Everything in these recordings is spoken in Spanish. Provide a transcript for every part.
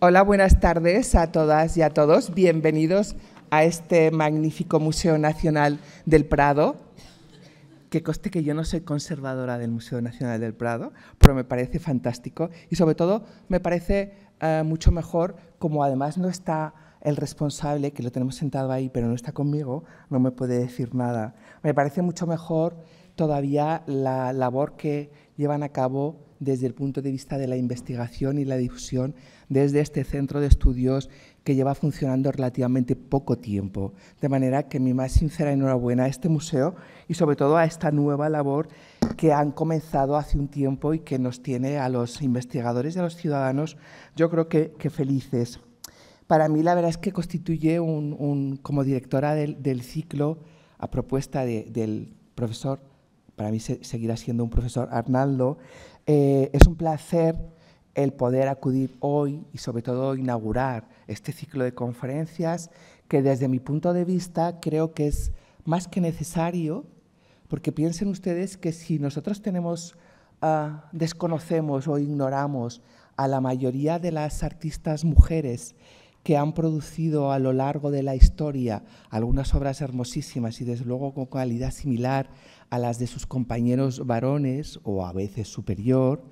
Hola, buenas tardes a todas y a todos. Bienvenidos a este magnífico Museo Nacional del Prado. Que coste que yo no soy conservadora del Museo Nacional del Prado, pero me parece fantástico y sobre todo me parece eh, mucho mejor como además no está el responsable, que lo tenemos sentado ahí, pero no está conmigo, no me puede decir nada. Me parece mucho mejor todavía la labor que llevan a cabo desde el punto de vista de la investigación y la difusión desde este centro de estudios que lleva funcionando relativamente poco tiempo. De manera que mi más sincera enhorabuena a este museo y sobre todo a esta nueva labor que han comenzado hace un tiempo y que nos tiene a los investigadores y a los ciudadanos, yo creo que, felices. Para mí la verdad es que constituye un, como directora del, ciclo a propuesta del profesor para mí seguirá siendo un profesor Arnaldo, eh, es un placer el poder acudir hoy y sobre todo inaugurar este ciclo de conferencias que desde mi punto de vista creo que es más que necesario, porque piensen ustedes que si nosotros tenemos, ah, desconocemos o ignoramos a la mayoría de las artistas mujeres que han producido a lo largo de la historia algunas obras hermosísimas y desde luego con calidad similar a las de sus compañeros varones o a veces superior,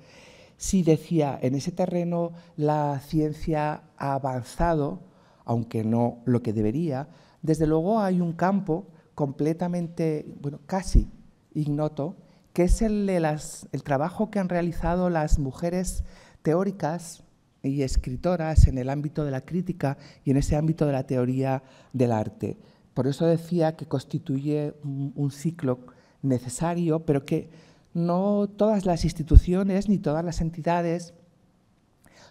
Sí, decía, en ese terreno la ciencia ha avanzado, aunque no lo que debería, desde luego hay un campo completamente, bueno, casi ignoto, que es el, el trabajo que han realizado las mujeres teóricas y escritoras en el ámbito de la crítica y en ese ámbito de la teoría del arte. Por eso decía que constituye un ciclo necesario, pero que no todas las instituciones ni todas las entidades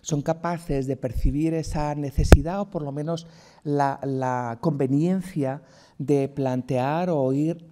son capaces de percibir esa necesidad o por lo menos la, conveniencia de plantear o ir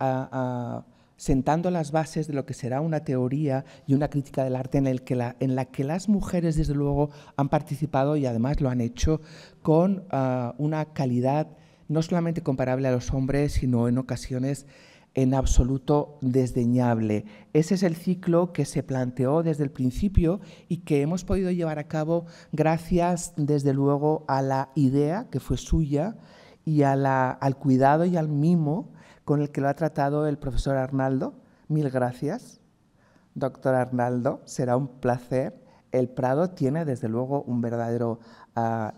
sentando las bases de lo que será una teoría y una crítica del arte en, el que la, en la que las mujeres, desde luego, han participado y además lo han hecho con ah, una calidad no solamente comparable a los hombres, sino en ocasiones en absoluto desdeñable. Ese es el ciclo que se planteó desde el principio y que hemos podido llevar a cabo gracias, desde luego, a la idea que fue suya y a la, al cuidado y al mimo con el que lo ha tratado el profesor Arnaldo. Mil gracias, doctor Arnaldo. Será un placer. El Prado tiene, desde luego, un verdadero... Ah,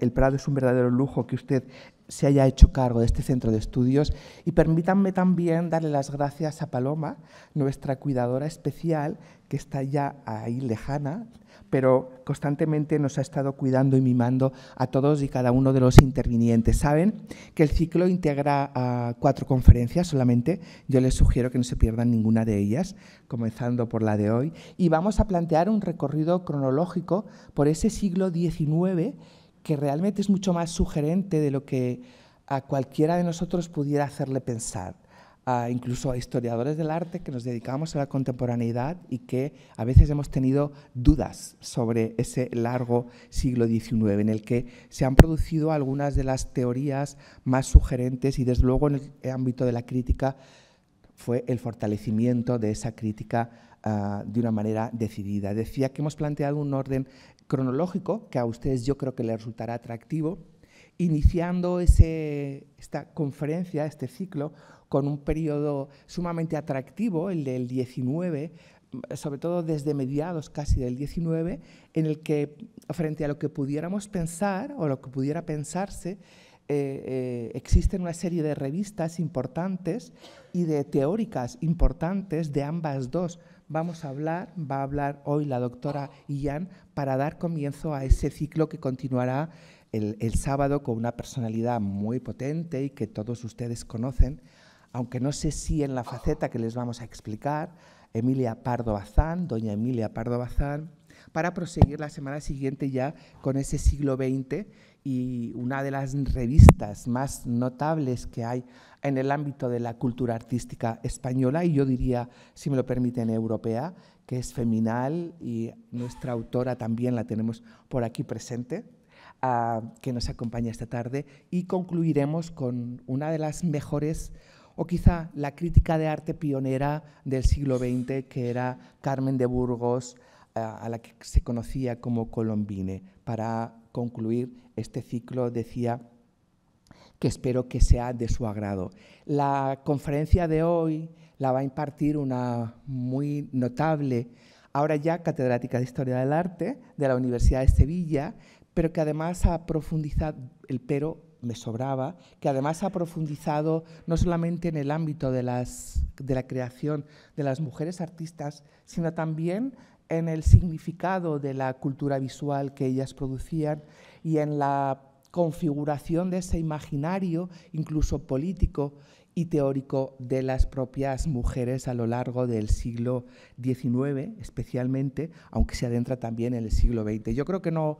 el Prado es un verdadero lujo que usted se haya hecho cargo de este centro de estudios y permítanme también darle las gracias a Paloma, nuestra cuidadora especial, que está ya ahí lejana, pero constantemente nos ha estado cuidando y mimando a todos y cada uno de los intervinientes. Saben que el ciclo integra cuatro conferencias solamente, yo les sugiero que no se pierdan ninguna de ellas, comenzando por la de hoy, y vamos a plantear un recorrido cronológico por ese siglo XIX que realmente es mucho más sugerente de lo que a cualquiera de nosotros pudiera hacerle pensar, incluso a historiadores del arte que nos dedicamos a la contemporaneidad y que a veces hemos tenido dudas sobre ese largo siglo XIX en el que se han producido algunas de las teorías más sugerentes y desde luego en el ámbito de la crítica fue el fortalecimiento de esa crítica ah, de una manera decidida. Decía que hemos planteado un orden cronológico, que a ustedes yo creo que les resultará atractivo, iniciando esta conferencia, este ciclo, con un periodo sumamente atractivo, el del 19, sobre todo desde mediados casi del 19, en el que frente a lo que pudiéramos pensar o lo que pudiera pensarse, eh, eh, existen una serie de revistas importantes y de teóricas importantes de ambas dos vamos a hablar, va a hablar hoy la doctora Ian para dar comienzo a ese ciclo que continuará el, el, sábado con una personalidad muy potente y que todos ustedes conocen, aunque no sé si en la faceta que les vamos a explicar, Emilia Pardo Bazán, doña Emilia Pardo Bazán, para proseguir la semana siguiente ya con ese siglo XX y una de las revistas más notables que hay en el ámbito de la cultura artística española y yo diría, si me lo permiten, europea, que es Feminal y nuestra autora también la tenemos por aquí presente, ah, que nos acompaña esta tarde y concluiremos con una de las mejores o quizá la crítica de arte pionera del siglo XX, que era Carmen de Burgos, a la que se conocía como Colombine. Para concluir este ciclo decía que espero que sea de su agrado. La conferencia de hoy la va a impartir una muy notable, ahora ya catedrática de Historia del Arte de la Universidad de Sevilla, pero que además ha profundizado, el pero me sobraba, que además ha profundizado no solamente en el ámbito de, la creación de las mujeres artistas, sino también en el significado de la cultura visual que ellas producían y en la configuración de ese imaginario, incluso político y teórico, de las propias mujeres a lo largo del siglo XIX, especialmente, aunque se adentra también en el siglo XX. Yo creo que no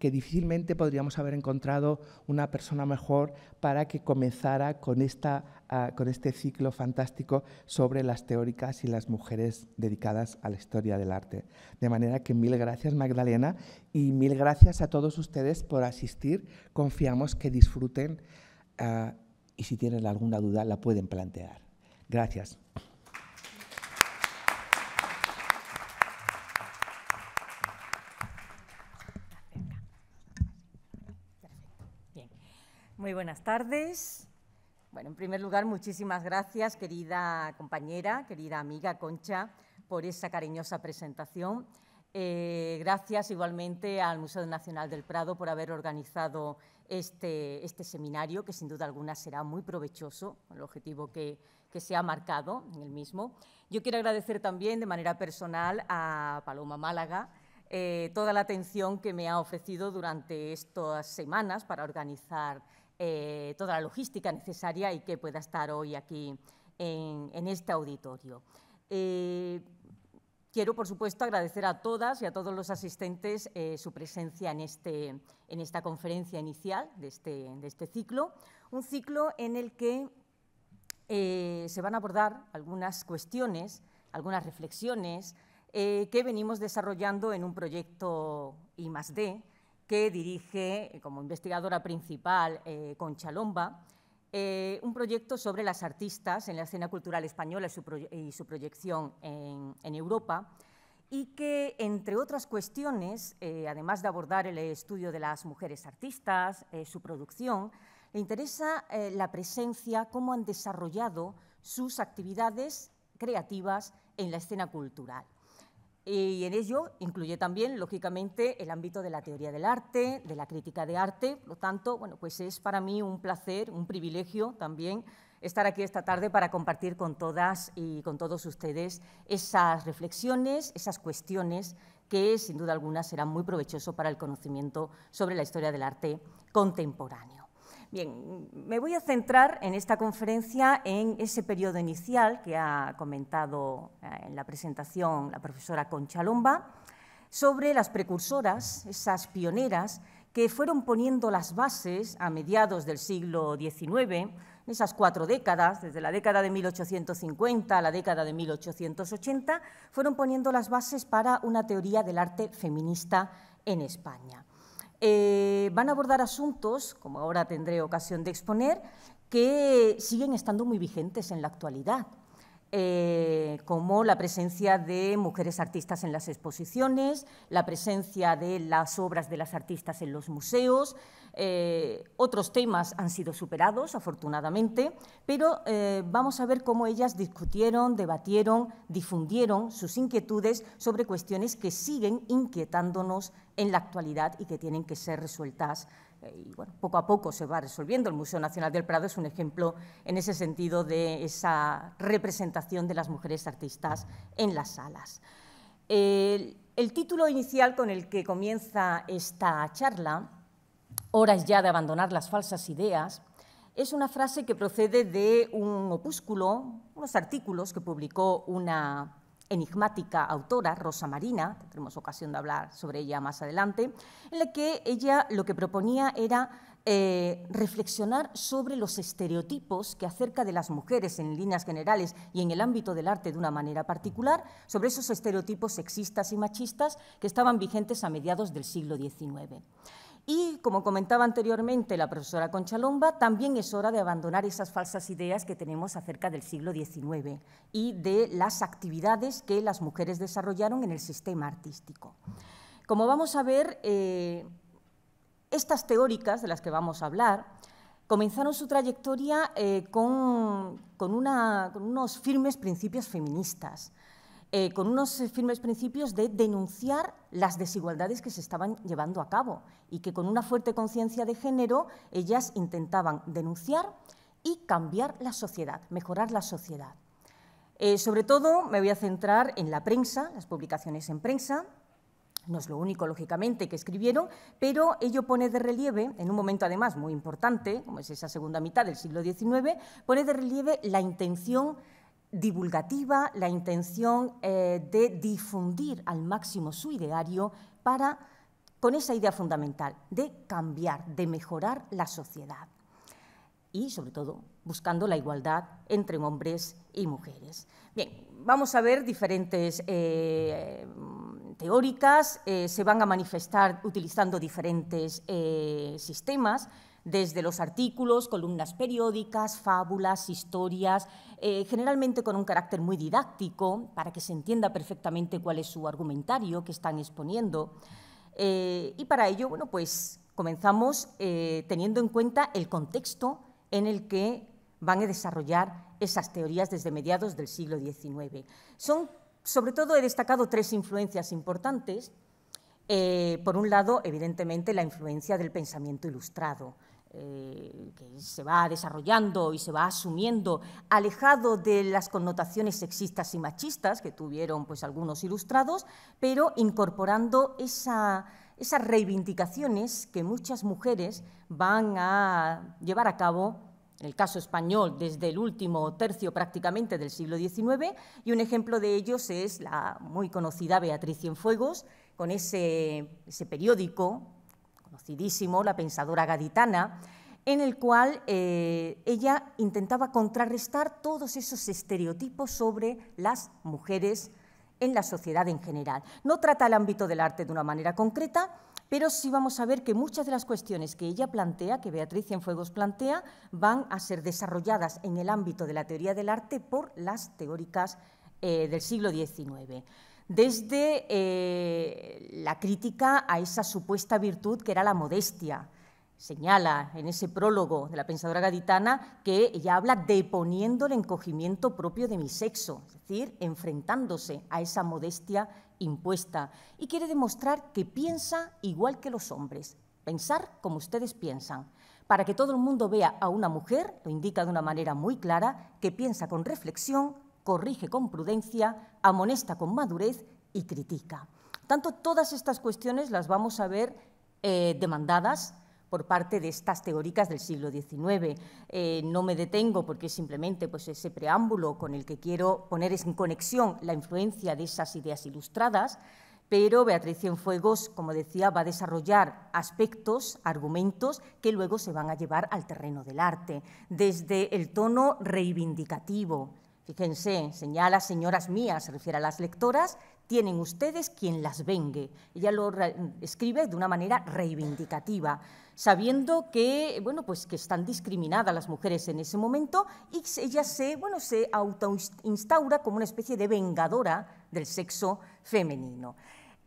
que difícilmente podríamos haber encontrado una persona mejor para que comenzara con, esta, ah, con este ciclo fantástico sobre las teóricas y las mujeres dedicadas a la historia del arte. De manera que mil gracias Magdalena y mil gracias a todos ustedes por asistir. Confiamos que disfruten ah, y si tienen alguna duda la pueden plantear. Gracias. Muy buenas tardes. Bueno, en primer lugar, muchísimas gracias, querida compañera, querida amiga Concha, por esa cariñosa presentación. Eh, gracias igualmente al Museo Nacional del Prado por haber organizado este, este, seminario, que sin duda alguna será muy provechoso, el objetivo que, que, se ha marcado en el mismo. Yo quiero agradecer también de manera personal a Paloma Málaga eh, toda la atención que me ha ofrecido durante estas semanas para organizar eh, toda la logística necesaria y que pueda estar hoy aquí en, este auditorio. Eh, quiero, por supuesto, agradecer a todas y a todos los asistentes eh, su presencia este, en, esta conferencia inicial de este, de este ciclo, un ciclo en el que se van a abordar algunas cuestiones, algunas reflexiones que venimos desarrollando en un proyecto I+.D., que dirige eh, como investigadora principal eh, Concha eh, un proyecto sobre las artistas en la escena cultural española y su, proyección en, Europa, y que, entre otras cuestiones, eh, además de abordar el estudio de las mujeres artistas, su producción, le interesa la presencia, cómo han desarrollado sus actividades creativas en la escena cultural. Y en ello incluye también, lógicamente, el ámbito de la teoría del arte, de la crítica de arte. Por lo tanto, bueno, pues es para mí un placer, un privilegio también estar aquí esta tarde para compartir con todas y con todos ustedes esas reflexiones, esas cuestiones que sin duda alguna serán muy provechosas para el conocimiento sobre la historia del arte contemporáneo. Bien, me voy a centrar en esta conferencia en ese periodo inicial que ha comentado eh, en la presentación la profesora Concha Lomba sobre las precursoras, esas pioneras que fueron poniendo las bases a mediados del siglo XIX, en esas cuatro décadas, desde la década de 1850 a la década de 1880, fueron poniendo las bases para una teoría del arte feminista en España. Eh, van a abordar asuntos, como ahora tendré ocasión de exponer, que siguen estando muy vigentes en la actualidad. Eh, como la presencia de mujeres artistas en las exposiciones, la presencia de las obras de las artistas en los museos, eh, otros temas han sido superados, afortunadamente, pero eh, vamos a ver cómo ellas discutieron, debatieron, difundieron sus inquietudes sobre cuestiones que siguen inquietándonos en la actualidad y que tienen que ser resueltas eh, y poco a poco se va resolviendo. El Museo Nacional del Prado es un ejemplo en ese sentido de esa representación de las mujeres artistas en las salas. El, el título inicial con el que comienza esta charla horas ya de abandonar las falsas ideas, es una frase que procede de un opúsculo, unos artículos que publicó una enigmática autora, Rosa Marina, tendremos ocasión de hablar sobre ella más adelante, en la que ella lo que proponía era eh, reflexionar sobre los estereotipos que acerca de las mujeres en líneas generales y en el ámbito del arte de una manera particular, sobre esos estereotipos sexistas y machistas que estaban vigentes a mediados del siglo XIX. Y, como comentaba anteriormente la profesora Conchalomba, también es hora de abandonar esas falsas ideas que tenemos acerca del siglo XIX y de las actividades que las mujeres desarrollaron en el sistema artístico. Como vamos a ver, eh, estas teóricas de las que vamos a hablar comenzaron su trayectoria eh, con unos firmes principios feministas eh, con unos firmes principios de denunciar las desigualdades que se estaban llevando a cabo y que con una fuerte conciencia de género ellas intentaban denunciar y cambiar la sociedad, mejorar la sociedad. Eh, sobre todo me voy a centrar en la prensa, las publicaciones en prensa, no es lo único, lógicamente, que escribieron, pero ello pone de relieve, en un momento además muy importante, como es esa segunda mitad del siglo XIX, pone de relieve la intención divulgativa, la intención eh, de difundir al máximo su ideario para, con esa idea fundamental de cambiar, de mejorar la sociedad y, sobre todo, buscando la igualdad entre hombres y mujeres. Bien, vamos a ver diferentes eh, teóricas, eh, se van a manifestar utilizando diferentes eh, sistemas, desde los artículos, columnas periódicas, fábulas, historias, eh, generalmente con un carácter muy didáctico, para que se entienda perfectamente cuál es su argumentario que están exponiendo. y para ello, bueno, pues comenzamos teniendo en cuenta el contexto en el que van a desarrollar esas teorías desde mediados del siglo XIX. Son sobre todo he destacado tres influencias importantes. Eh, por un lado, evidentemente, la influencia del pensamiento ilustrado, eh, que se va desarrollando y se va asumiendo, alejado de las connotaciones sexistas y machistas que tuvieron pues, algunos ilustrados, pero incorporando esas reivindicaciones que muchas mujeres van a llevar a cabo en el caso español, desde el último tercio prácticamente del siglo XIX, y un ejemplo de ellos es la muy conocida Beatriz Cienfuegos, con ese, periódico conocidísimo, La Pensadora Gaditana, en el cual eh, ella intentaba contrarrestar todos esos estereotipos sobre las mujeres en la sociedad en general. No trata el ámbito del arte de una manera concreta, pero sí vamos a ver que muchas de las cuestiones que ella plantea, que Beatriz fuegos plantea, van a ser desarrolladas en el ámbito de la teoría del arte por las teóricas eh, del siglo XIX desde eh, la crítica a esa supuesta virtud que era la modestia, señala en ese prólogo de la pensadora gaditana que ella habla deponiendo el encogimiento propio de mi sexo, es decir, enfrentándose a esa modestia impuesta y quiere demostrar que piensa igual que los hombres, pensar como ustedes piensan. Para que todo el mundo vea a una mujer, lo indica de una manera muy clara, que piensa con reflexión, corrige con prudencia, amonesta con madurez y critica. Tanto todas estas cuestiones las vamos a ver eh, demandadas por parte de estas teóricas del siglo XIX. Eh, no me detengo porque simplemente pues, ese preámbulo con el que quiero poner en conexión la influencia de esas ideas ilustradas, pero Beatriz Cienfuegos, como decía, va a desarrollar aspectos, argumentos que luego se van a llevar al terreno del arte, desde el tono reivindicativo. Fíjense, señala señoras mías, se refiere a las lectoras, tienen ustedes quien las vengue. Ella lo escribe de una manera reivindicativa, sabiendo que, bueno, pues que están discriminadas las mujeres en ese momento y ella se, bueno, se autoinstaura como una especie de vengadora del sexo femenino.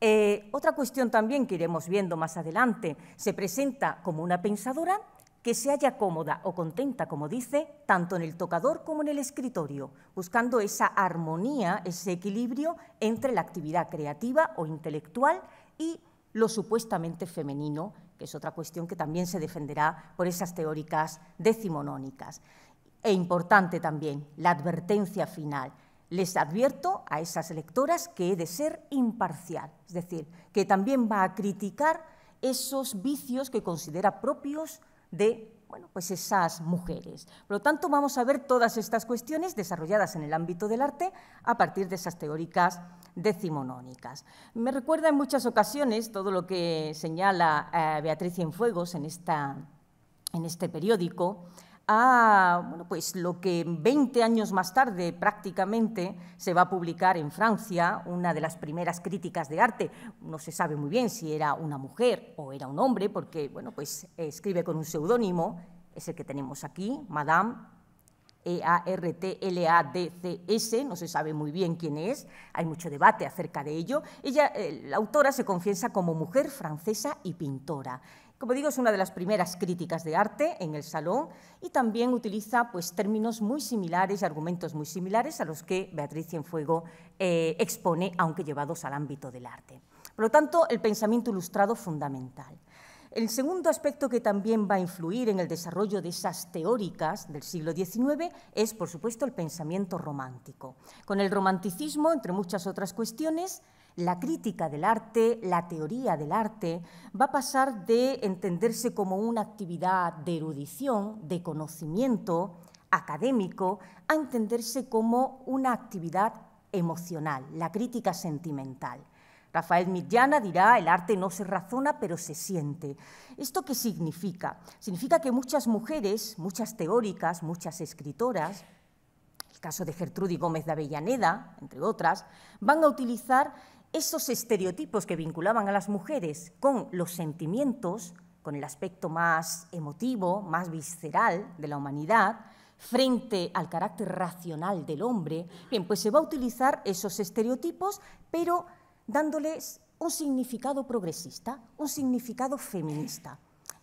Eh, otra cuestión también que iremos viendo más adelante, se presenta como una pensadora que se haya cómoda o contenta, como dice, tanto en el tocador como en el escritorio, buscando esa armonía, ese equilibrio entre la actividad creativa o intelectual y lo supuestamente femenino, que es otra cuestión que también se defenderá por esas teóricas decimonónicas. E importante también, la advertencia final. Les advierto a esas lectoras que he de ser imparcial, es decir, que también va a criticar esos vicios que considera propios de bueno, pues esas mujeres. Por lo tanto, vamos a ver todas estas cuestiones desarrolladas en el ámbito del arte a partir de esas teóricas decimonónicas. Me recuerda en muchas ocasiones todo lo que señala eh, Beatriz Cienfuegos en, esta, en este periódico, a bueno, pues lo que 20 años más tarde prácticamente se va a publicar en Francia, una de las primeras críticas de arte. No se sabe muy bien si era una mujer o era un hombre, porque bueno, pues, escribe con un seudónimo, es el que tenemos aquí, Madame e-A-R-T-L-A-D-C-S, no se sabe muy bien quién es, hay mucho debate acerca de ello. Ella, eh, la autora se confiesa como mujer francesa y pintora. Como digo, es una de las primeras críticas de arte en el salón y también utiliza pues, términos muy similares y argumentos muy similares a los que Beatriz Cienfuego eh, expone, aunque llevados al ámbito del arte. Por lo tanto, el pensamiento ilustrado fundamental. El segundo aspecto que también va a influir en el desarrollo de esas teóricas del siglo XIX es, por supuesto, el pensamiento romántico. Con el romanticismo, entre muchas otras cuestiones, la crítica del arte, la teoría del arte, va a pasar de entenderse como una actividad de erudición, de conocimiento académico, a entenderse como una actividad emocional, la crítica sentimental. Rafael Mitjana dirá, el arte no se razona, pero se siente. ¿Esto qué significa? Significa que muchas mujeres, muchas teóricas, muchas escritoras, el caso de Gertrudis Gómez de Avellaneda, entre otras, van a utilizar esos estereotipos que vinculaban a las mujeres con los sentimientos, con el aspecto más emotivo, más visceral de la humanidad, frente al carácter racional del hombre, bien, pues se va a utilizar esos estereotipos, pero dándoles un significado progresista, un significado feminista,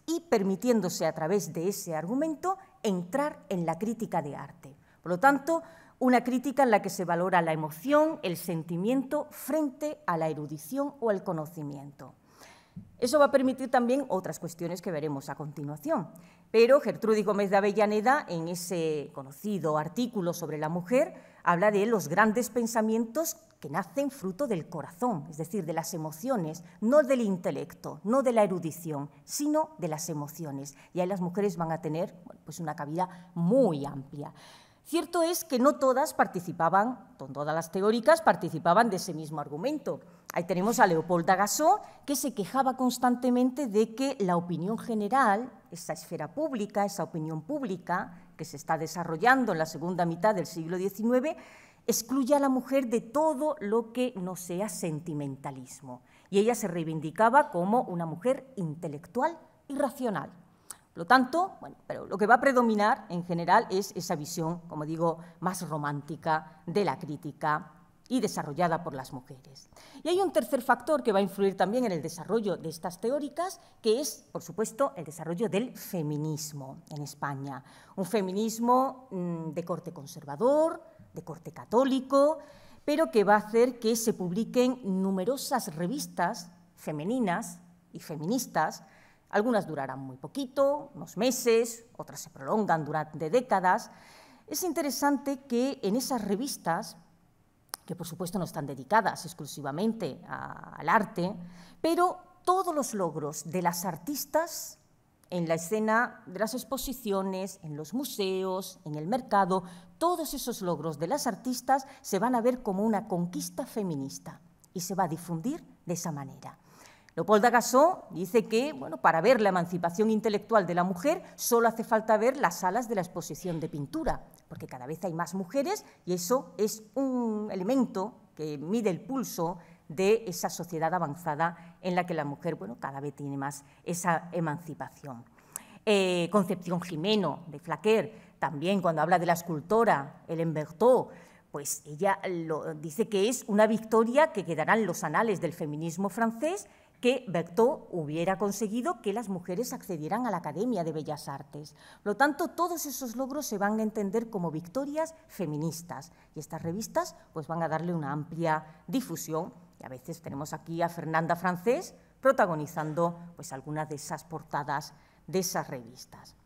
y permitiéndose a través de ese argumento entrar en la crítica de arte. Por lo tanto, una crítica en la que se valora la emoción, el sentimiento, frente a la erudición o al conocimiento. Eso va a permitir también otras cuestiones que veremos a continuación. Pero Gertrudis Gómez de Avellaneda, en ese conocido artículo sobre la mujer, habla de los grandes pensamientos que nacen fruto del corazón, es decir, de las emociones, no del intelecto, no de la erudición, sino de las emociones. Y ahí las mujeres van a tener pues, una cabida muy amplia. Cierto es que no todas participaban, todas las teóricas participaban de ese mismo argumento. Ahí tenemos a Leopolda Gasó, que se quejaba constantemente de que la opinión general, esa esfera pública, esa opinión pública que se está desarrollando en la segunda mitad del siglo XIX, excluye a la mujer de todo lo que no sea sentimentalismo. Y ella se reivindicaba como una mujer intelectual y racional. Por lo tanto, pero lo que va a predominar en general es esa visión, como digo, más romántica de la crítica y desarrollada por las mujeres. Y hay un tercer factor que va a influir también en el desarrollo de estas teóricas, que es, por supuesto, el desarrollo del feminismo en España. Un feminismo mm, de corte conservador, de corte católico, pero que va a hacer que se publiquen numerosas revistas femeninas y feministas algunas durarán muy poquito, unos meses, otras se prolongan durante décadas. Es interesante que en esas revistas, que por supuesto no están dedicadas exclusivamente al arte, pero todos los logros de las artistas en la escena de las exposiciones, en los museos, en el mercado, todos esos logros de las artistas se van a ver como una conquista feminista y se va a difundir de esa manera. Leopold Dagasso dice que, para ver la emancipación intelectual de la mujer solo hace falta ver las salas de la exposición de pintura, porque cada vez hay más mujeres y eso es un elemento que mide el pulso de esa sociedad avanzada en la que la mujer, bueno, cada vez tiene más esa emancipación. Eh, Concepción Jimeno de Flaquer, también cuando habla de la escultora el Bertot, pues ella dice que es una victoria que quedarán los anales del feminismo francés que Bertot hubiera conseguido que las mujeres accedieran a la Academia de Bellas Artes. Por lo tanto, todos esos logros se van a entender como victorias feministas y estas revistas pues, van a darle una amplia difusión. Y a veces tenemos aquí a Fernanda Francés protagonizando pues, algunas de esas portadas de esas revistas.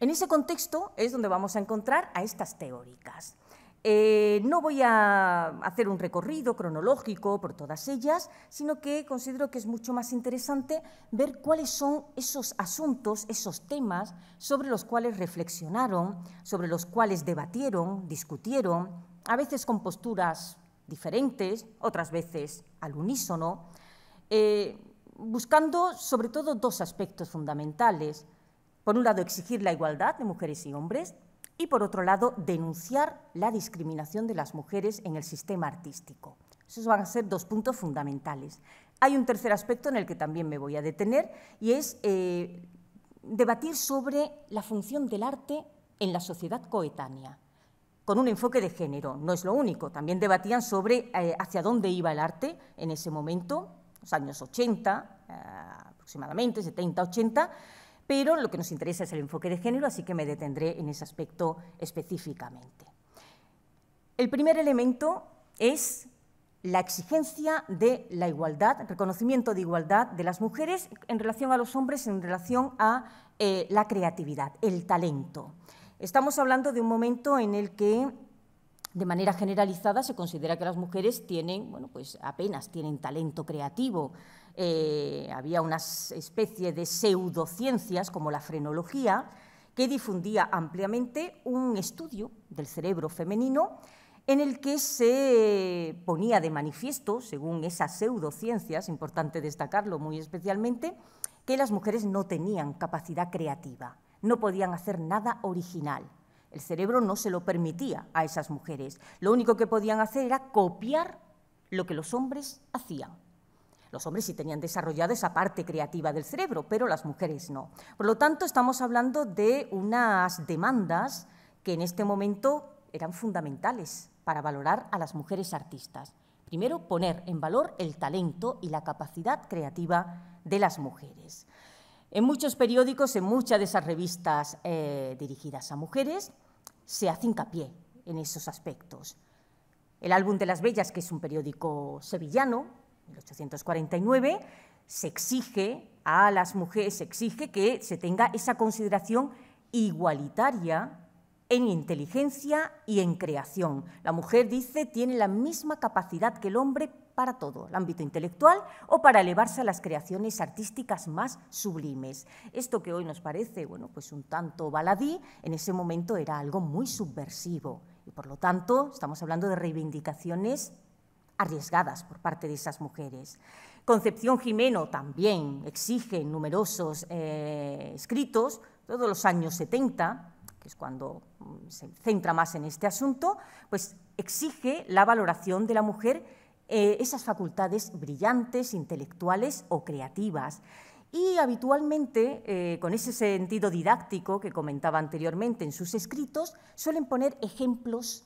En ese contexto es donde vamos a encontrar a estas teóricas. Eh, no voy a hacer un recorrido cronológico por todas ellas, sino que considero que es mucho más interesante ver cuáles son esos asuntos, esos temas sobre los cuales reflexionaron, sobre los cuales debatieron, discutieron, a veces con posturas diferentes, otras veces al unísono, eh, buscando sobre todo dos aspectos fundamentales. Por un lado, exigir la igualdad de mujeres y hombres y, por otro lado, denunciar la discriminación de las mujeres en el sistema artístico. Esos van a ser dos puntos fundamentales. Hay un tercer aspecto en el que también me voy a detener y es eh, debatir sobre la función del arte en la sociedad coetánea, con un enfoque de género. No es lo único, también debatían sobre eh, hacia dónde iba el arte en ese momento, los años 80, eh, aproximadamente 70, 80, pero lo que nos interesa es el enfoque de género, así que me detendré en ese aspecto específicamente. El primer elemento es la exigencia de la igualdad, reconocimiento de igualdad de las mujeres en relación a los hombres, en relación a eh, la creatividad, el talento. Estamos hablando de un momento en el que de manera generalizada se considera que las mujeres tienen, bueno, pues apenas tienen talento creativo. Eh, había una especie de pseudociencias como la frenología, que difundía ampliamente un estudio del cerebro femenino en el que se ponía de manifiesto, según esas pseudociencias, importante destacarlo muy especialmente, que las mujeres no tenían capacidad creativa, no podían hacer nada original. El cerebro no se lo permitía a esas mujeres. Lo único que podían hacer era copiar lo que los hombres hacían. Los hombres sí tenían desarrollado esa parte creativa del cerebro, pero las mujeres no. Por lo tanto, estamos hablando de unas demandas que en este momento eran fundamentales para valorar a las mujeres artistas. Primero, poner en valor el talento y la capacidad creativa de las mujeres. En muchos periódicos, en muchas de esas revistas eh, dirigidas a mujeres, se hace hincapié en esos aspectos. El Álbum de las Bellas, que es un periódico sevillano, 1849, se exige a las mujeres, se exige que se tenga esa consideración igualitaria en inteligencia y en creación. La mujer, dice, tiene la misma capacidad que el hombre para todo, el ámbito intelectual o para elevarse a las creaciones artísticas más sublimes. Esto que hoy nos parece, bueno, pues un tanto baladí, en ese momento era algo muy subversivo y por lo tanto estamos hablando de reivindicaciones arriesgadas por parte de esas mujeres. Concepción Jimeno también exige numerosos eh, escritos, todos los años 70, que es cuando mm, se centra más en este asunto, pues exige la valoración de la mujer, eh, esas facultades brillantes, intelectuales o creativas. Y habitualmente, eh, con ese sentido didáctico que comentaba anteriormente en sus escritos, suelen poner ejemplos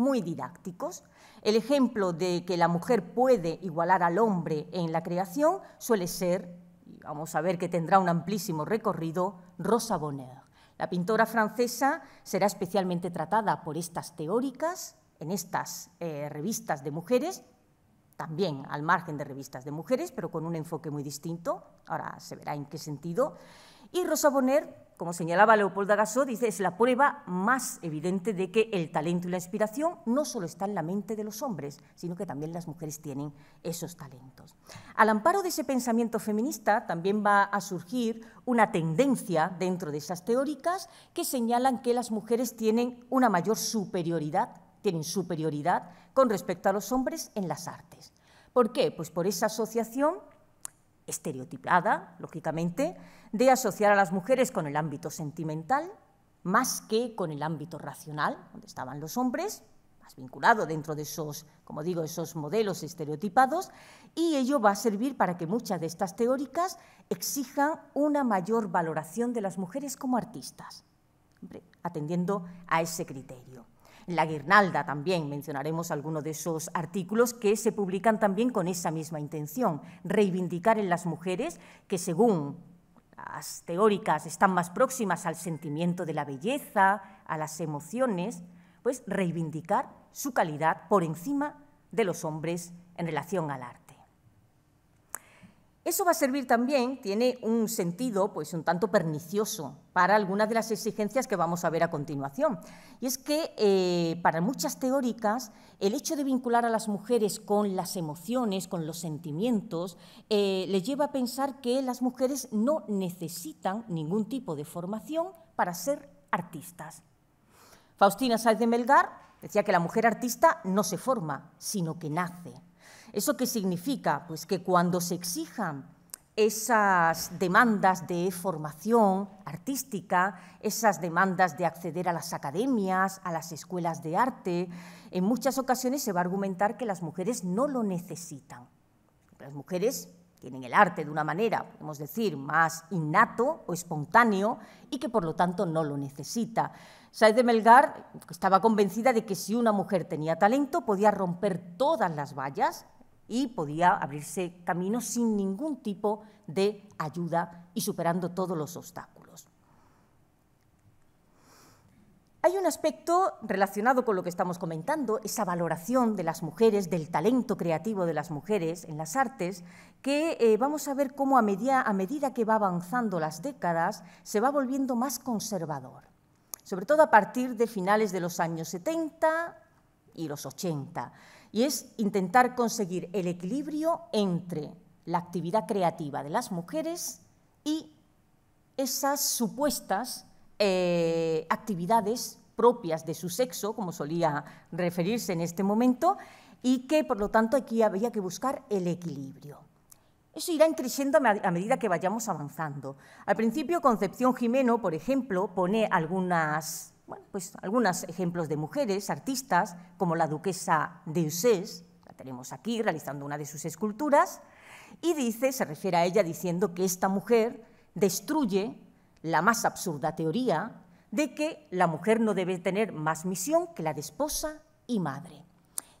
muy didácticos. El ejemplo de que la mujer puede igualar al hombre en la creación suele ser, y vamos a ver que tendrá un amplísimo recorrido, Rosa Bonheur. La pintora francesa será especialmente tratada por estas teóricas en estas eh, revistas de mujeres, también al margen de revistas de mujeres, pero con un enfoque muy distinto. Ahora se verá en qué sentido. Y Rosa Bonheur como señalaba Leopoldo Agassó, dice, es la prueba más evidente de que el talento y la inspiración no solo están en la mente de los hombres, sino que también las mujeres tienen esos talentos. Al amparo de ese pensamiento feminista también va a surgir una tendencia dentro de esas teóricas que señalan que las mujeres tienen una mayor superioridad, tienen superioridad con respecto a los hombres en las artes. ¿Por qué? Pues por esa asociación estereotipada, lógicamente, de asociar a las mujeres con el ámbito sentimental más que con el ámbito racional, donde estaban los hombres, más vinculado dentro de esos, como digo, esos modelos estereotipados, y ello va a servir para que muchas de estas teóricas exijan una mayor valoración de las mujeres como artistas, atendiendo a ese criterio. La Guirnalda también, mencionaremos algunos de esos artículos que se publican también con esa misma intención, reivindicar en las mujeres que según las teóricas están más próximas al sentimiento de la belleza, a las emociones, pues reivindicar su calidad por encima de los hombres en relación al arte. Eso va a servir también, tiene un sentido pues un tanto pernicioso para algunas de las exigencias que vamos a ver a continuación. Y es que eh, para muchas teóricas el hecho de vincular a las mujeres con las emociones, con los sentimientos, eh, les lleva a pensar que las mujeres no necesitan ningún tipo de formación para ser artistas. Faustina Sáez de Melgar decía que la mujer artista no se forma, sino que nace. ¿Eso qué significa? Pues que cuando se exijan esas demandas de formación artística, esas demandas de acceder a las academias, a las escuelas de arte, en muchas ocasiones se va a argumentar que las mujeres no lo necesitan. Las mujeres tienen el arte de una manera, podemos decir, más innato o espontáneo y que por lo tanto no lo necesita. Saez de Melgar estaba convencida de que si una mujer tenía talento podía romper todas las vallas y podía abrirse camino sin ningún tipo de ayuda y superando todos los obstáculos. Hay un aspecto relacionado con lo que estamos comentando, esa valoración de las mujeres, del talento creativo de las mujeres en las artes, que eh, vamos a ver cómo a, a medida que va avanzando las décadas se va volviendo más conservador, sobre todo a partir de finales de los años 70 y los 80 y es intentar conseguir el equilibrio entre la actividad creativa de las mujeres y esas supuestas eh, actividades propias de su sexo, como solía referirse en este momento, y que por lo tanto aquí había que buscar el equilibrio. Eso irá creciendo a medida que vayamos avanzando. Al principio, Concepción Jimeno, por ejemplo, pone algunas bueno, pues, algunos ejemplos de mujeres artistas, como la duquesa de Eusés, la tenemos aquí realizando una de sus esculturas, y dice, se refiere a ella diciendo que esta mujer destruye la más absurda teoría de que la mujer no debe tener más misión que la de esposa y madre.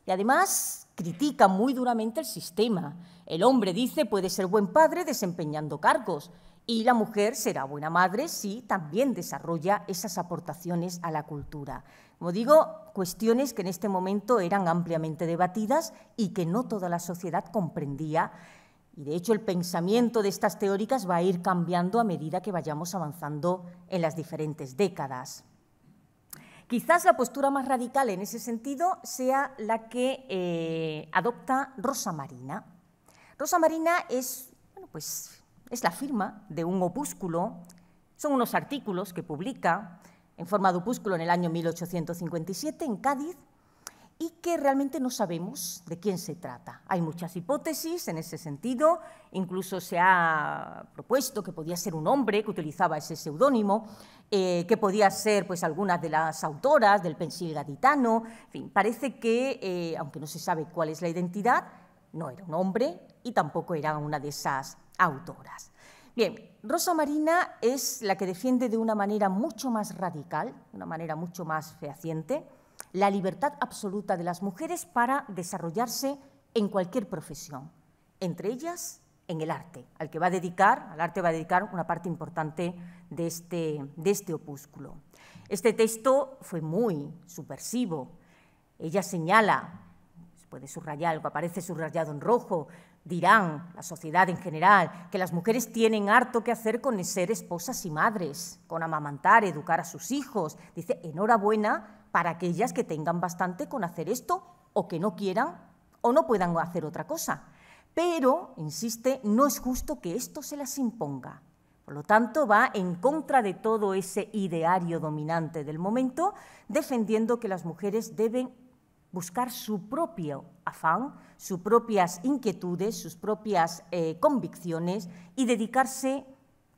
Y además critica muy duramente el sistema. El hombre dice puede ser buen padre desempeñando cargos, y la mujer será buena madre si también desarrolla esas aportaciones a la cultura. Como digo, cuestiones que en este momento eran ampliamente debatidas y que no toda la sociedad comprendía. Y de hecho el pensamiento de estas teóricas va a ir cambiando a medida que vayamos avanzando en las diferentes décadas. Quizás la postura más radical en ese sentido sea la que eh, adopta Rosa Marina. Rosa Marina es, bueno, pues es la firma de un opúsculo, son unos artículos que publica en forma de opúsculo en el año 1857 en Cádiz y que realmente no sabemos de quién se trata. Hay muchas hipótesis en ese sentido, incluso se ha propuesto que podía ser un hombre que utilizaba ese seudónimo, eh, que podía ser pues alguna de las autoras del pensil gaditano, en fin, parece que, eh, aunque no se sabe cuál es la identidad, no era un hombre y tampoco era una de esas autoras. Bien, Rosa Marina es la que defiende de una manera mucho más radical, de una manera mucho más fehaciente, la libertad absoluta de las mujeres para desarrollarse en cualquier profesión, entre ellas en el arte, al que va a dedicar, al arte va a dedicar una parte importante de este, de este opúsculo. Este texto fue muy subversivo. Ella señala, se puede subrayar, aparece subrayado en rojo, dirán, la sociedad en general, que las mujeres tienen harto que hacer con ser esposas y madres, con amamantar, educar a sus hijos. Dice, enhorabuena para aquellas que tengan bastante con hacer esto o que no quieran o no puedan hacer otra cosa. Pero, insiste, no es justo que esto se las imponga. Por lo tanto, va en contra de todo ese ideario dominante del momento, defendiendo que las mujeres deben buscar su propio afán, sus propias inquietudes, sus propias eh, convicciones y dedicarse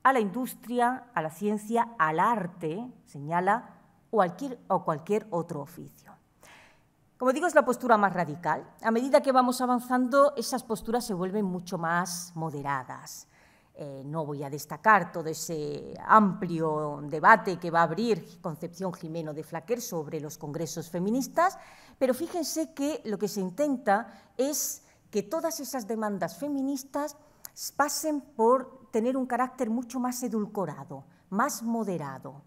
a la industria, a la ciencia, al arte, señala, o cualquier, cualquier otro oficio. Como digo, es la postura más radical. A medida que vamos avanzando, esas posturas se vuelven mucho más moderadas. Eh, no voy a destacar todo ese amplio debate que va a abrir Concepción Jimeno de Flaquer sobre los congresos feministas, pero fíjense que lo que se intenta es que todas esas demandas feministas pasen por tener un carácter mucho más edulcorado, más moderado,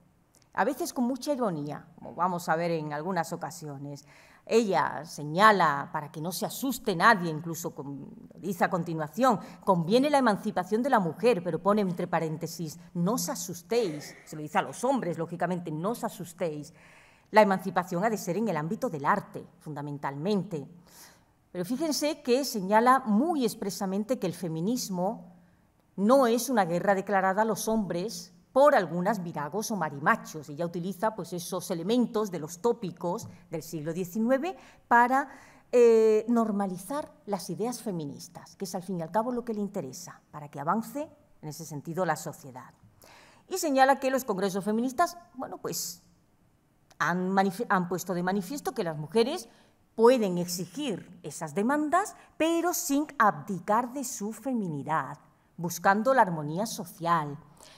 a veces con mucha ironía, como vamos a ver en algunas ocasiones. Ella señala, para que no se asuste nadie, incluso dice a continuación, conviene la emancipación de la mujer, pero pone entre paréntesis, no os asustéis, se lo dice a los hombres, lógicamente, no os asustéis. La emancipación ha de ser en el ámbito del arte, fundamentalmente. Pero fíjense que señala muy expresamente que el feminismo no es una guerra declarada a los hombres por algunas viragos o marimachos. Ella utiliza pues, esos elementos de los tópicos del siglo XIX para eh, normalizar las ideas feministas, que es al fin y al cabo lo que le interesa, para que avance en ese sentido la sociedad. Y señala que los congresos feministas, bueno, pues han, han puesto de manifiesto que las mujeres pueden exigir esas demandas, pero sin abdicar de su feminidad, buscando la armonía social.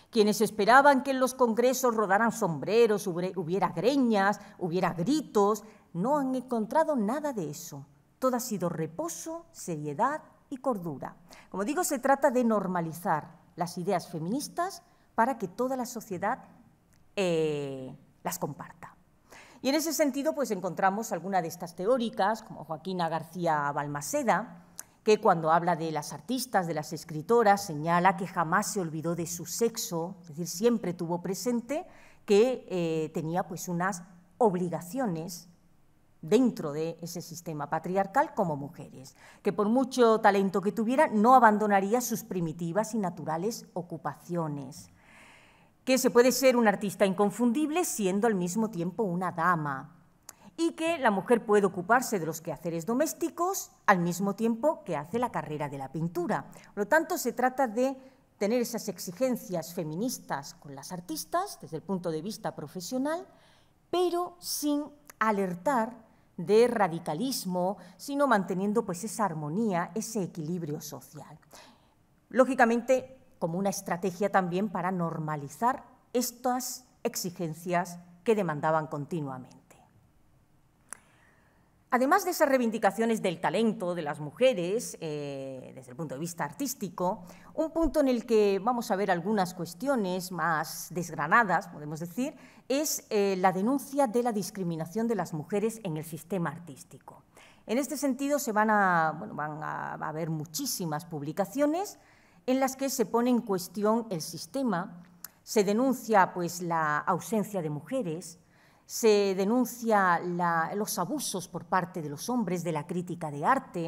Quienes esperaban que en los congresos rodaran sombreros, hubiera greñas, hubiera gritos, no han encontrado nada de eso. Todo ha sido reposo, seriedad y cordura. Como digo, se trata de normalizar las ideas feministas para que toda la sociedad eh, las comparta. Y en ese sentido, pues encontramos alguna de estas teóricas, como Joaquina García Balmaseda, que cuando habla de las artistas, de las escritoras, señala que jamás se olvidó de su sexo, es decir, siempre tuvo presente que eh, tenía pues unas obligaciones dentro de ese sistema patriarcal como mujeres, que por mucho talento que tuviera no abandonaría sus primitivas y naturales ocupaciones que se puede ser un artista inconfundible siendo al mismo tiempo una dama y que la mujer puede ocuparse de los quehaceres domésticos al mismo tiempo que hace la carrera de la pintura. Por lo tanto, se trata de tener esas exigencias feministas con las artistas desde el punto de vista profesional, pero sin alertar de radicalismo, sino manteniendo pues esa armonía, ese equilibrio social. Lógicamente, como una estrategia también para normalizar estas exigencias que demandaban continuamente. Además de esas reivindicaciones del talento de las mujeres, eh, desde el punto de vista artístico, un punto en el que vamos a ver algunas cuestiones más desgranadas, podemos decir, es eh, la denuncia de la discriminación de las mujeres en el sistema artístico. En este sentido, se van a, van a haber muchísimas publicaciones en las que se pone en cuestión el sistema, se denuncia pues, la ausencia de mujeres, se denuncia los abusos por parte de los hombres de la crítica de arte.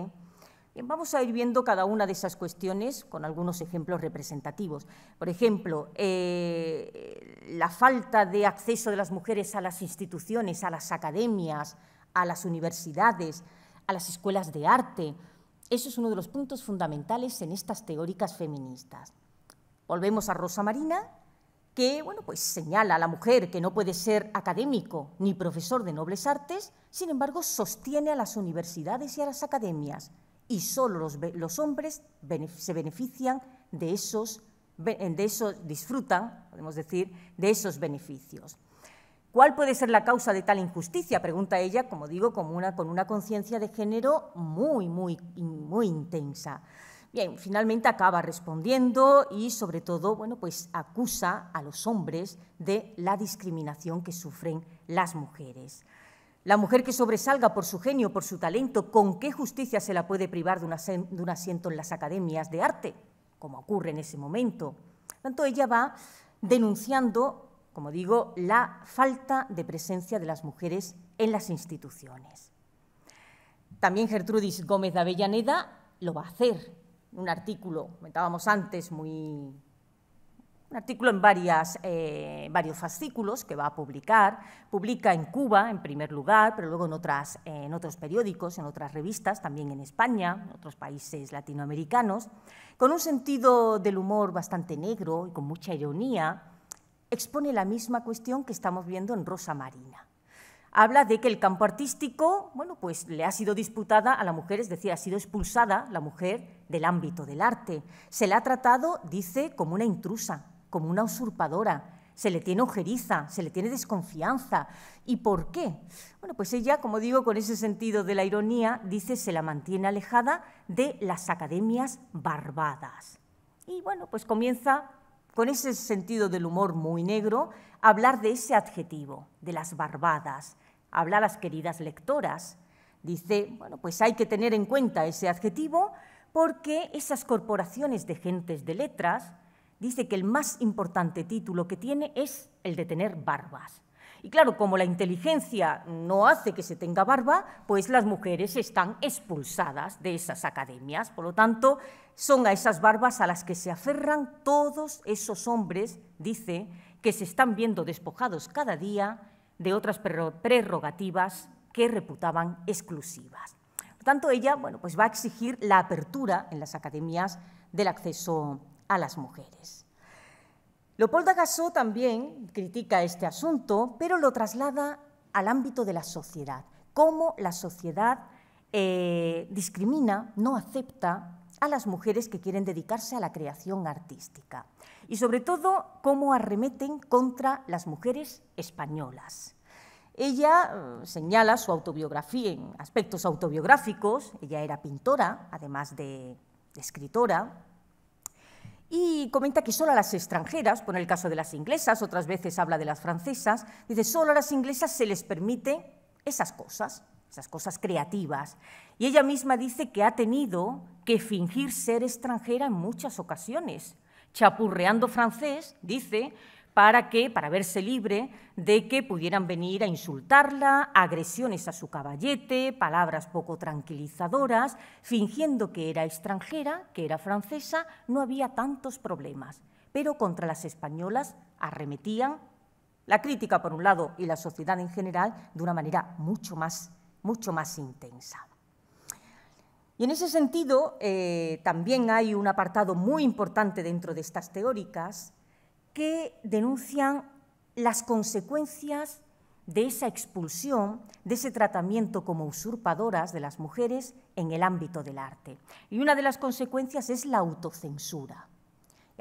Eh, vamos a ir viendo cada una de esas cuestiones con algunos ejemplos representativos. Por ejemplo, eh, la falta de acceso de las mujeres a las instituciones, a las academias, a las universidades, a las escuelas de arte, eso es uno de los puntos fundamentales en estas teóricas feministas. Volvemos a Rosa Marina, que bueno, pues señala a la mujer que no puede ser académico ni profesor de nobles artes, sin embargo sostiene a las universidades y a las academias, y solo los, hombres se benefician de de esos, disfrutan, podemos decir, de esos beneficios. ¿Cuál puede ser la causa de tal injusticia? Pregunta ella, como digo, con una, con una conciencia de género muy, muy, muy intensa. Bien, finalmente acaba respondiendo y sobre todo, bueno, pues acusa a los hombres de la discriminación que sufren las mujeres. La mujer que sobresalga por su genio, por su talento, ¿con qué justicia se la puede privar de un asiento en las academias de arte? Como ocurre en ese momento. Tanto ella va denunciando como digo, la falta de presencia de las mujeres en las instituciones. También Gertrudis Gómez de Avellaneda lo va a hacer. en Un artículo, comentábamos antes, muy, un artículo en eh, varios fascículos que va a publicar. Publica en Cuba, en primer lugar, pero luego en, otras, en otros periódicos, en otras revistas, también en España, en otros países latinoamericanos, con un sentido del humor bastante negro y con mucha ironía, expone la misma cuestión que estamos viendo en Rosa Marina. Habla de que el campo artístico, bueno, pues le ha sido disputada a la mujer, es decir, ha sido expulsada la mujer del ámbito del arte. Se la ha tratado, dice, como una intrusa, como una usurpadora, se le tiene ojeriza, se le tiene desconfianza. ¿Y por qué? Bueno, pues ella, como digo, con ese sentido de la ironía, dice se la mantiene alejada de las academias barbadas. Y bueno, pues comienza con ese sentido del humor muy negro, hablar de ese adjetivo, de las barbadas. Habla las queridas lectoras. Dice, bueno, pues hay que tener en cuenta ese adjetivo porque esas corporaciones de gentes de letras, dice que el más importante título que tiene es el de tener barbas. Y claro, como la inteligencia no hace que se tenga barba, pues las mujeres están expulsadas de esas academias. Por lo tanto, son a esas barbas a las que se aferran todos esos hombres, dice, que se están viendo despojados cada día de otras prerrogativas que reputaban exclusivas. Por tanto, ella bueno, pues va a exigir la apertura en las academias del acceso a las mujeres. Leopoldo Gasó también critica este asunto, pero lo traslada al ámbito de la sociedad, cómo la sociedad eh, discrimina, no acepta a las mujeres que quieren dedicarse a la creación artística y sobre todo cómo arremeten contra las mujeres españolas. Ella mm, señala su autobiografía en aspectos autobiográficos, ella era pintora, además de, escritora, y comenta que solo a las extranjeras, pone el caso de las inglesas, otras veces habla de las francesas, dice, solo a las inglesas se les permite esas cosas, esas cosas creativas. Y ella misma dice que ha tenido que fingir ser extranjera en muchas ocasiones, chapurreando francés, dice, para que para verse libre de que pudieran venir a insultarla, agresiones a su caballete, palabras poco tranquilizadoras, fingiendo que era extranjera, que era francesa, no había tantos problemas, pero contra las españolas arremetían la crítica por un lado y la sociedad en general de una manera mucho más mucho más intensa. Y en ese sentido, eh, también hay un apartado muy importante dentro de estas teóricas que denuncian las consecuencias de esa expulsión, de ese tratamiento como usurpadoras de las mujeres en el ámbito del arte. Y una de las consecuencias es la autocensura.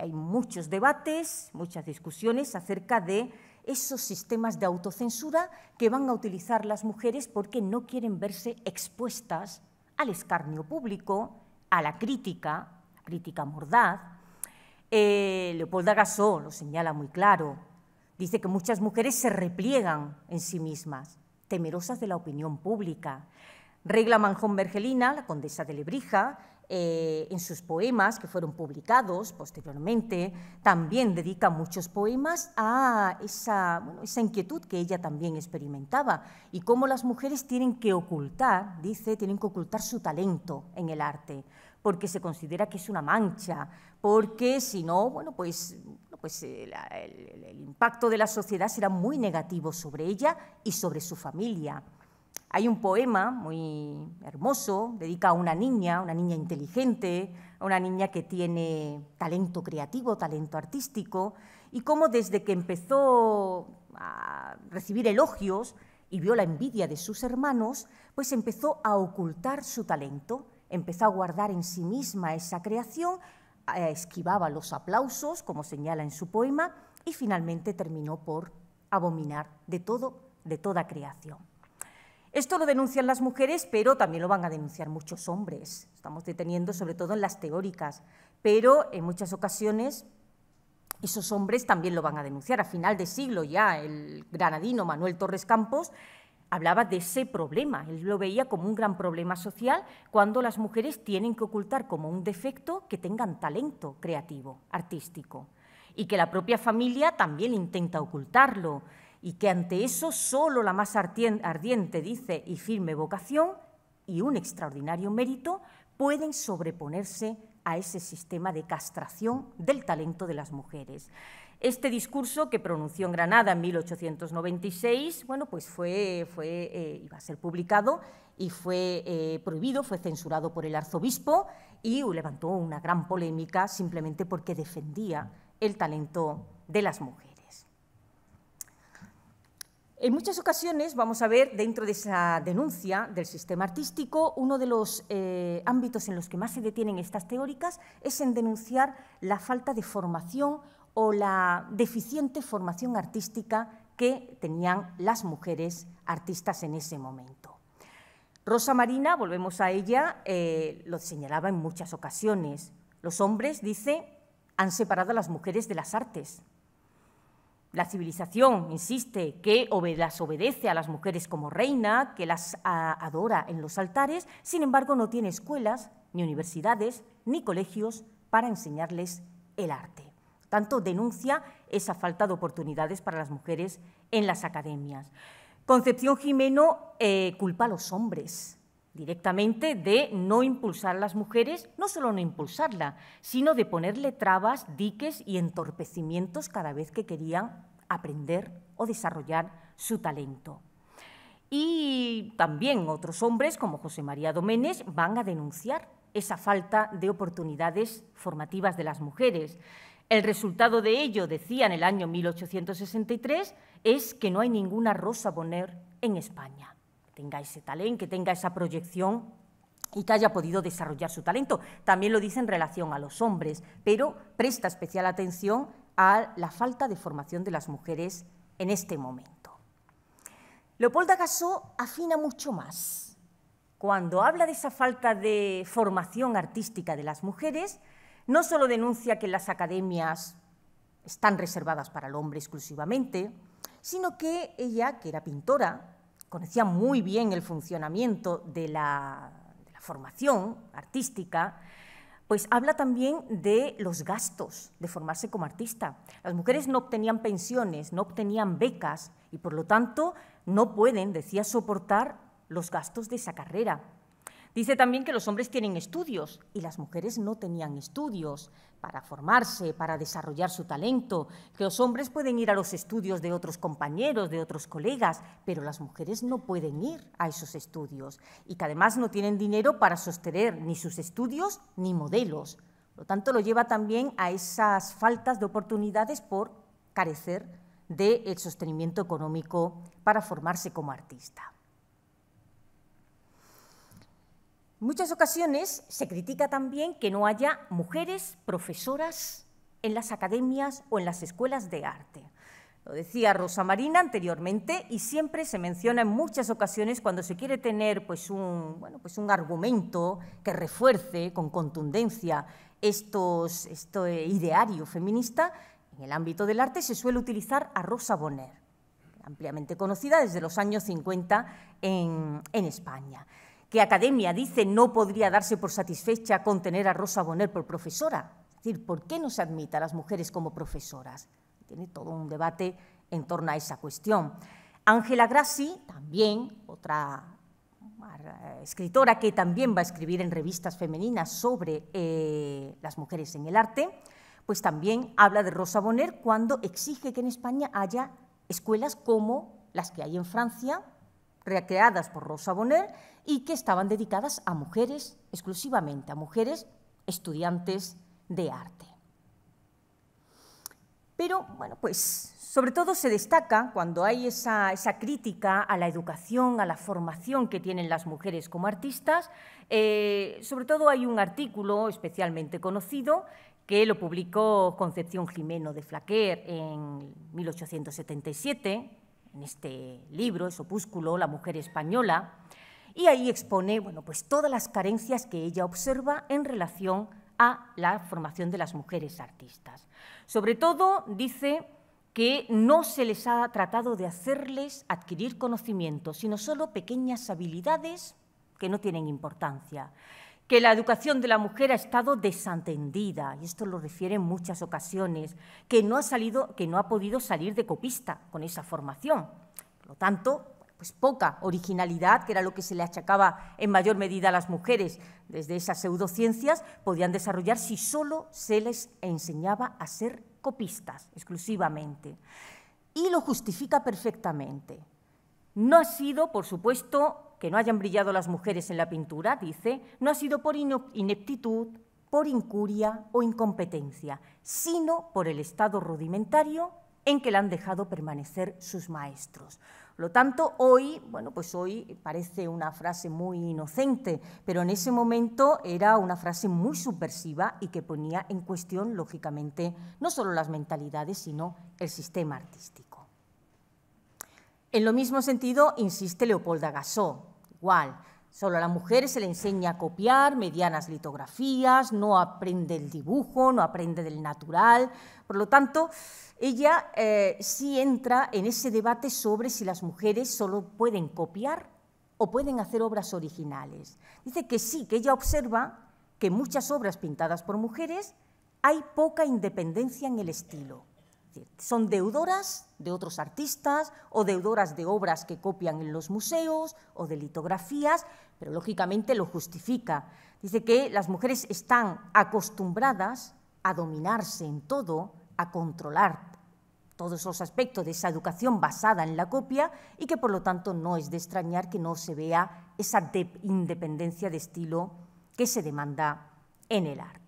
hay muchos debates, muchas discusiones acerca de esos sistemas de autocensura que van a utilizar las mujeres porque no quieren verse expuestas al escarnio público, a la crítica, crítica mordaz. Leopoldo eh, Leopolda lo señala muy claro. Dice que muchas mujeres se repliegan en sí mismas, temerosas de la opinión pública. Regla Manjón Bergelina, la condesa de Lebrija, eh, en sus poemas que fueron publicados posteriormente, también dedica muchos poemas a esa, inquietud que ella también experimentaba y cómo las mujeres tienen que ocultar, dice, tienen que ocultar su talento en el arte porque se considera que es una mancha, porque si no, bueno, pues, pues eh, el impacto de la sociedad será muy negativo sobre ella y sobre su familia. Hay un poema muy hermoso, dedicado a una niña, una niña inteligente, una niña que tiene talento creativo, talento artístico, y cómo desde que empezó a recibir elogios y vio la envidia de sus hermanos, pues empezó a ocultar su talento, empezó a guardar en sí misma esa creación, eh, esquivaba los aplausos, como señala en su poema, y finalmente terminó por abominar de todo, de toda creación. Esto lo denuncian las mujeres, pero también lo van a denunciar muchos hombres. Estamos deteniendo sobre todo en las teóricas, pero en muchas ocasiones esos hombres también lo van a denunciar. A final de siglo ya el granadino Manuel Torres Campos hablaba de ese problema. Él lo veía como un gran problema social cuando las mujeres tienen que ocultar como un defecto que tengan talento creativo, artístico, y que la propia familia también intenta ocultarlo y que ante eso solo la más ardiente, dice, y firme vocación y un extraordinario mérito pueden sobreponerse a ese sistema de castración del talento de las mujeres. Este discurso que pronunció en Granada en 1896, bueno, pues fue, fue eh, iba a ser publicado y fue eh, prohibido, fue censurado por el arzobispo y levantó una gran polémica simplemente porque defendía el talento de las mujeres. En muchas ocasiones vamos a ver dentro de esa denuncia del sistema artístico, uno de los eh, ámbitos en los que más se detienen estas teóricas es en denunciar la falta de formación o la deficiente formación artística que tenían las mujeres artistas en ese momento. Rosa Marina, volvemos a ella, eh, lo señalaba en muchas ocasiones. Los hombres, dice, han separado a las mujeres de las artes la civilización, insiste, que las obedece a las mujeres como reina, que las adora en los altares, sin embargo no tiene escuelas, ni universidades, ni colegios para enseñarles el arte. Tanto denuncia esa falta de oportunidades para las mujeres en las academias. Concepción Jimeno eh, culpa a los hombres directamente de no impulsar a las mujeres, no solo no impulsarla, sino de ponerle trabas, diques y entorpecimientos cada vez que querían aprender o desarrollar su talento. Y también otros hombres, como José María Doménez, van a denunciar esa falta de oportunidades formativas de las mujeres. El resultado de ello, decía en el año 1863, es que no hay ninguna rosa poner en España tenga ese talento, que tenga esa proyección y que haya podido desarrollar su talento. También lo dice en relación a los hombres, pero presta especial atención a la falta de formación de las mujeres en este momento. Leopolda Gasó afina mucho más. Cuando habla de esa falta de formación artística de las mujeres, no solo denuncia que las academias están reservadas para el hombre exclusivamente, sino que ella, que era pintora, conocía muy bien el funcionamiento de la, formación artística, pues habla también de los gastos de formarse como artista. Las mujeres no obtenían pensiones, no obtenían becas y por lo tanto no pueden, decía, soportar los gastos de esa carrera. Dice también que los hombres tienen estudios y las mujeres no tenían estudios para formarse, para desarrollar su talento, que los hombres pueden ir a los estudios de otros compañeros, de otros colegas, pero las mujeres no pueden ir a esos estudios y que además no tienen dinero para sostener ni sus estudios ni modelos. lo tanto, lo lleva también a esas faltas de oportunidades por carecer del sostenimiento económico para formarse como artista. muchas ocasiones se critica también que no haya mujeres profesoras en las academias o en las escuelas de arte. Lo decía Rosa Marina anteriormente y siempre se menciona en muchas ocasiones cuando se quiere tener pues, pues, un, argumento que refuerce con contundencia estos, este ideario feminista, en el ámbito del arte se suele utilizar a Rosa Bonner, ampliamente conocida desde los años 50 en España que Academia dice no podría darse por satisfecha con tener a Rosa Bonner por profesora. Es decir, ¿por qué no se admite a las mujeres como profesoras? Tiene todo un debate en torno a esa cuestión. Ángela Grassi, también otra eh, escritora que también va a escribir en revistas femeninas sobre eh, las mujeres en el arte, pues también habla de Rosa Bonner cuando exige que en España haya escuelas como las que hay en Francia, recreadas por Rosa Bonheur y que estaban dedicadas a mujeres exclusivamente, a mujeres estudiantes de arte. Pero, bueno, pues sobre todo se destaca cuando hay esa, crítica a la educación, a la formación que tienen las mujeres como artistas. Eh, sobre todo hay un artículo especialmente conocido que lo publicó Concepción Jimeno de Flaquer en 1877, en este libro, es opúsculo, La mujer española, y ahí expone bueno, pues todas las carencias que ella observa en relación a la formación de las mujeres artistas. Sobre todo, dice que no se les ha tratado de hacerles adquirir conocimientos, sino solo pequeñas habilidades que no tienen importancia que la educación de la mujer ha estado desatendida, y esto lo refiere en muchas ocasiones, que no ha, salido, que no ha podido salir de copista con esa formación. Por lo tanto, pues poca originalidad, que era lo que se le achacaba en mayor medida a las mujeres desde esas pseudociencias, podían desarrollar si solo se les enseñaba a ser copistas exclusivamente. Y lo justifica perfectamente. No ha sido, por supuesto, que no hayan brillado las mujeres en la pintura, dice, no ha sido por ineptitud, por incuria o incompetencia, sino por el estado rudimentario en que la han dejado permanecer sus maestros. Lo tanto, hoy, bueno, pues hoy parece una frase muy inocente, pero en ese momento era una frase muy subversiva y que ponía en cuestión, lógicamente, no solo las mentalidades, sino el sistema artístico. En lo mismo sentido, insiste Leopoldo Agassó, igual. Solo a la mujer se le enseña a copiar medianas litografías, no aprende el dibujo, no aprende del natural. Por lo tanto, ella eh, sí entra en ese debate sobre si las mujeres solo pueden copiar o pueden hacer obras originales. Dice que sí, que ella observa que muchas obras pintadas por mujeres hay poca independencia en el estilo son deudoras de otros artistas o deudoras de obras que copian en los museos o de litografías, pero lógicamente lo justifica. Dice que las mujeres están acostumbradas a dominarse en todo, a controlar todos los aspectos de esa educación basada en la copia y que por lo tanto no es de extrañar que no se vea esa independencia de estilo que se demanda en el arte.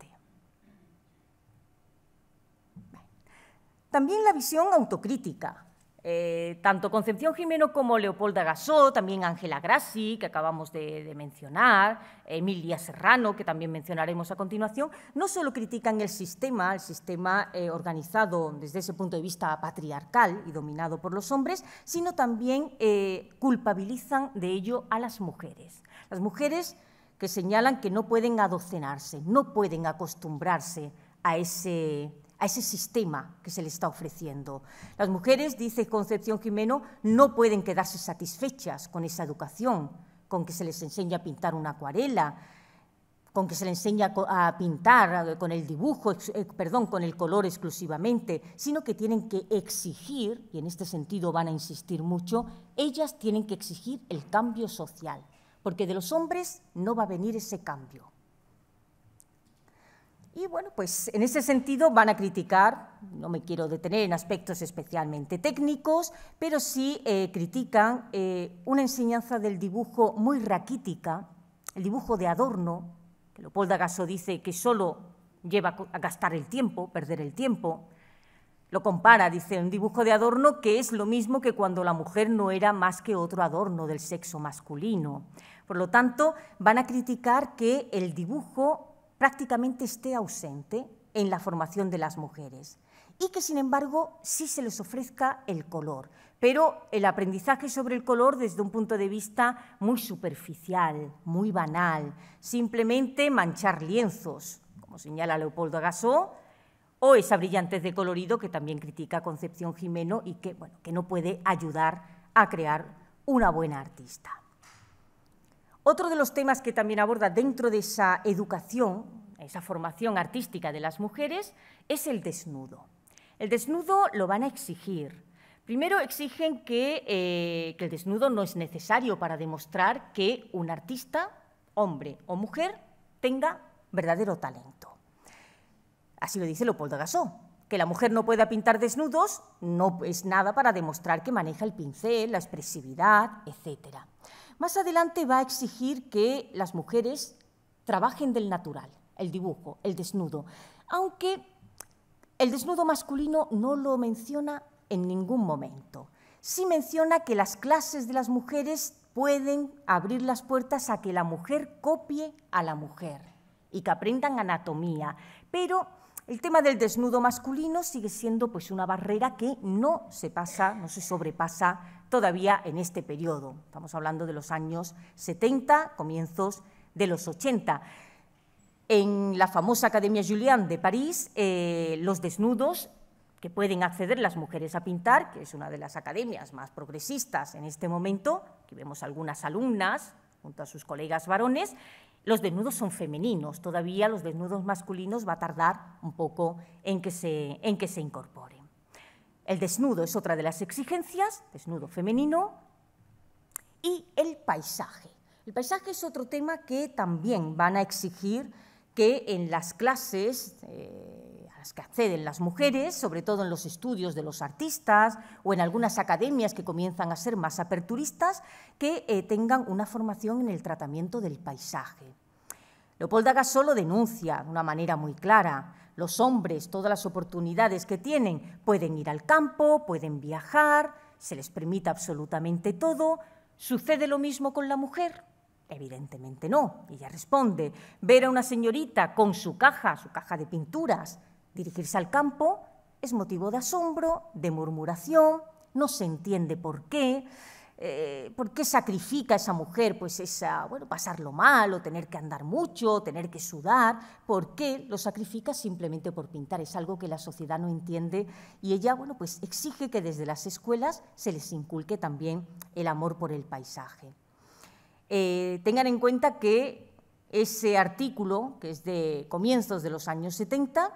También la visión autocrítica. Eh, tanto Concepción Jimeno como Leopolda Gasó, también Ángela Grassi, que acabamos de, mencionar, Emilia Serrano, que también mencionaremos a continuación, no solo critican el sistema, el sistema eh, organizado desde ese punto de vista patriarcal y dominado por los hombres, sino también eh, culpabilizan de ello a las mujeres. Las mujeres que señalan que no pueden adocenarse, no pueden acostumbrarse a ese a ese sistema que se le está ofreciendo. Las mujeres, dice Concepción Jimeno, no pueden quedarse satisfechas con esa educación, con que se les enseña a pintar una acuarela, con que se les enseña a pintar eh, con el dibujo, eh, perdón, con el color exclusivamente, sino que tienen que exigir, y en este sentido van a insistir mucho, ellas tienen que exigir el cambio social, porque de los hombres no va a venir ese cambio. Y bueno, pues en ese sentido van a criticar, no me quiero detener en aspectos especialmente técnicos, pero sí eh, critican eh, una enseñanza del dibujo muy raquítica, el dibujo de adorno, que Leopoldo Agasso dice que solo lleva a gastar el tiempo, perder el tiempo. Lo compara, dice, un dibujo de adorno que es lo mismo que cuando la mujer no era más que otro adorno del sexo masculino. Por lo tanto, van a criticar que el dibujo prácticamente esté ausente en la formación de las mujeres y que sin embargo sí se les ofrezca el color, pero el aprendizaje sobre el color desde un punto de vista muy superficial, muy banal, simplemente manchar lienzos, como señala Leopoldo Agassó, o esa brillantez de colorido que también critica Concepción Jimeno y que, bueno, que no puede ayudar a crear una buena artista. Otro de los temas que también aborda dentro de esa educación, esa formación artística de las mujeres, es el desnudo. El desnudo lo van a exigir. Primero exigen eh, que, el desnudo no es necesario para demostrar que un artista, hombre o mujer, tenga verdadero talento. Así lo dice Leopoldo Gasó, que la mujer no pueda pintar desnudos no es nada para demostrar que maneja el pincel, la expresividad, etcétera. Más adelante va a exigir que las mujeres trabajen del natural, el dibujo, el desnudo, aunque el desnudo masculino no lo menciona en ningún momento. Sí menciona que las clases de las mujeres pueden abrir las puertas a que la mujer copie a la mujer y que aprendan anatomía, pero el tema del desnudo masculino sigue siendo pues una barrera que no se pasa, no se sobrepasa todavía en este periodo. Estamos hablando de los años 70, comienzos de los 80. En la famosa Academia Julián de París, eh, los desnudos que pueden acceder las mujeres a pintar, que es una de las academias más progresistas en este momento, aquí vemos algunas alumnas junto a sus colegas varones, los desnudos son femeninos, todavía los desnudos masculinos va a tardar un poco en que se, en que se incorporen. El desnudo es otra de las exigencias, desnudo femenino, y el paisaje. El paisaje es otro tema que también van a exigir que en las clases eh, a las que acceden las mujeres, sobre todo en los estudios de los artistas o en algunas academias que comienzan a ser más aperturistas, que eh, tengan una formación en el tratamiento del paisaje. Leopolda Gasolo denuncia de una manera muy clara los hombres todas las oportunidades que tienen. Pueden ir al campo, pueden viajar, se les permite absolutamente todo. ¿Sucede lo mismo con la mujer? Evidentemente no. Ella responde, ver a una señorita con su caja, su caja de pinturas, dirigirse al campo es motivo de asombro, de murmuración, no se entiende por qué. Eh, ¿Por qué sacrifica esa mujer? Pues esa, bueno, pasarlo mal, o tener que andar mucho, tener que sudar. ¿Por qué lo sacrifica simplemente por pintar? Es algo que la sociedad no entiende y ella, bueno, pues exige que desde las escuelas se les inculque también el amor por el paisaje. Eh, tengan en cuenta que ese artículo, que es de comienzos de los años 70,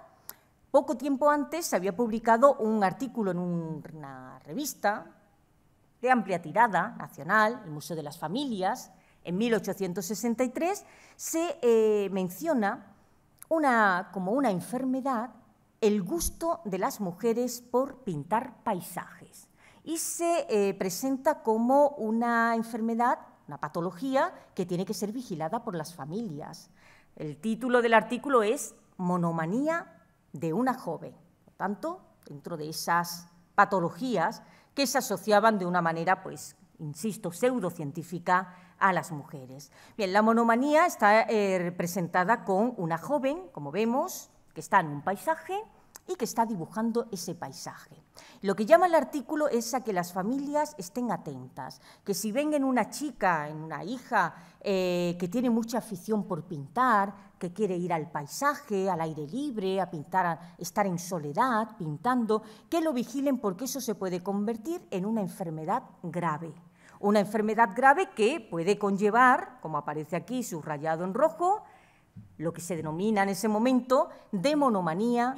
poco tiempo antes se había publicado un artículo en una revista de amplia tirada nacional, el Museo de las Familias, en 1863, se eh, menciona como una enfermedad el gusto de las mujeres por pintar paisajes y se eh, presenta como una enfermedad, una patología que tiene que ser vigilada por las familias. El título del artículo es Monomanía de una joven. Por tanto, dentro de esas patologías que se asociaban de una manera, pues, insisto, pseudocientífica a las mujeres. Bien, la monomanía está eh, representada con una joven, como vemos, que está en un paisaje, y que está dibujando ese paisaje. Lo que llama el artículo es a que las familias estén atentas, que si ven en una chica, en una hija, eh, que tiene mucha afición por pintar, que quiere ir al paisaje, al aire libre, a pintar, a estar en soledad, pintando, que lo vigilen porque eso se puede convertir en una enfermedad grave. Una enfermedad grave que puede conllevar, como aparece aquí subrayado en rojo, lo que se denomina en ese momento demonomanía,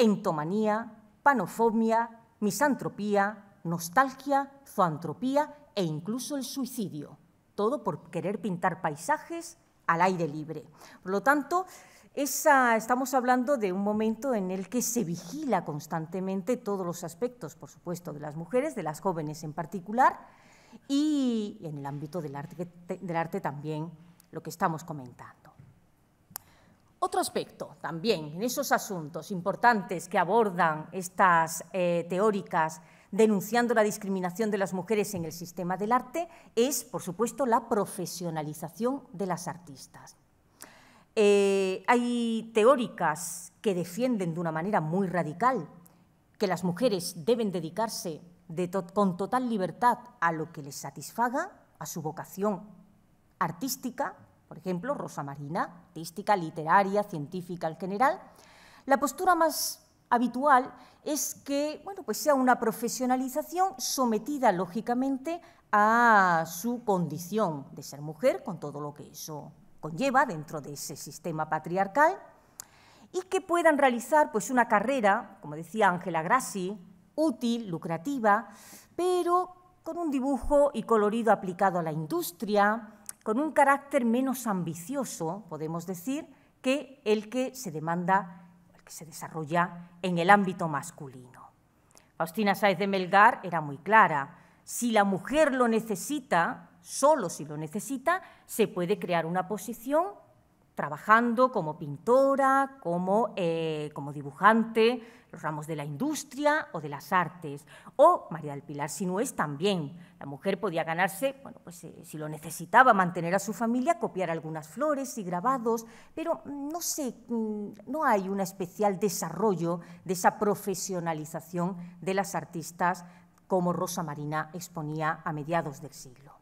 entomanía, panofobia, misantropía, nostalgia, zoantropía e incluso el suicidio. Todo por querer pintar paisajes al aire libre. Por lo tanto, esa, estamos hablando de un momento en el que se vigila constantemente todos los aspectos, por supuesto, de las mujeres, de las jóvenes en particular, y en el ámbito del arte también lo que estamos comentando. Otro aspecto también en esos asuntos importantes que abordan estas eh, teóricas denunciando la discriminación de las mujeres en el sistema del arte es, por supuesto, la profesionalización de las artistas. Eh, hay teóricas que defienden de una manera muy radical que las mujeres deben dedicarse con total libertad a lo que les satisfaga, a su vocación artística, por ejemplo, Rosa Marina, artística, literaria, científica en general, la postura más habitual es que bueno, pues sea una profesionalización sometida lógicamente a su condición de ser mujer, con todo lo que eso conlleva dentro de ese sistema patriarcal, y que puedan realizar pues, una carrera, como decía Ángela Grassi, útil, lucrativa, pero con un dibujo y colorido aplicado a la industria, con un carácter menos ambicioso, podemos decir, que el que se demanda, el que se desarrolla en el ámbito masculino. Faustina Sáez de Melgar era muy clara. Si la mujer lo necesita, solo si lo necesita, se puede crear una posición trabajando como pintora, como, eh, como dibujante, los ramos de la industria o de las artes. O María del Pilar es también. La mujer podía ganarse, bueno, pues eh, si lo necesitaba, mantener a su familia, copiar algunas flores y grabados, pero mm, no sé, mm, no hay un especial desarrollo de esa profesionalización de las artistas como Rosa Marina exponía a mediados del siglo.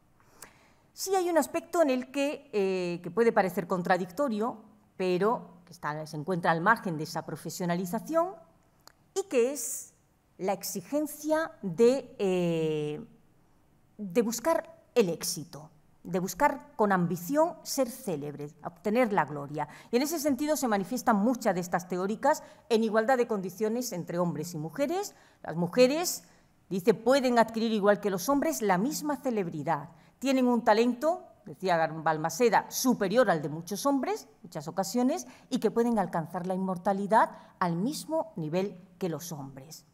Sí hay un aspecto en el que, eh, puede parecer contradictorio, pero que se encuentra al margen de esa profesionalización y que es la exigencia de, eh, de buscar el éxito, de buscar con ambición ser célebre, obtener la gloria. Y en ese sentido se manifiestan muchas de estas teóricas en igualdad de condiciones entre hombres y mujeres. Las mujeres, dice, pueden adquirir igual que los hombres la misma celebridad tienen un talento, decía Balmaceda, superior al de muchos hombres, muchas ocasiones, y que pueden alcanzar la inmortalidad al mismo nivel que los hombres.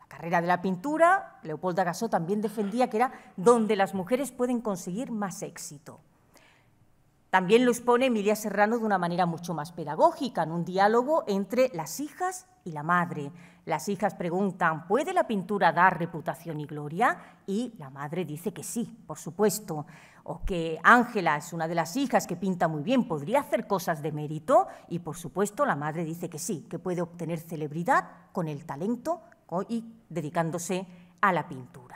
La carrera de la pintura, Leopoldo Gasó también defendía que era donde las mujeres pueden conseguir más éxito. También lo expone Emilia Serrano de una manera mucho más pedagógica, en un diálogo entre las hijas y la madre. Las hijas preguntan, ¿puede la pintura dar reputación y gloria? Y la madre dice que sí, por supuesto. O que Ángela es una de las hijas que pinta muy bien, podría hacer cosas de mérito. Y por supuesto la madre dice que sí, que puede obtener celebridad con el talento y dedicándose a la pintura.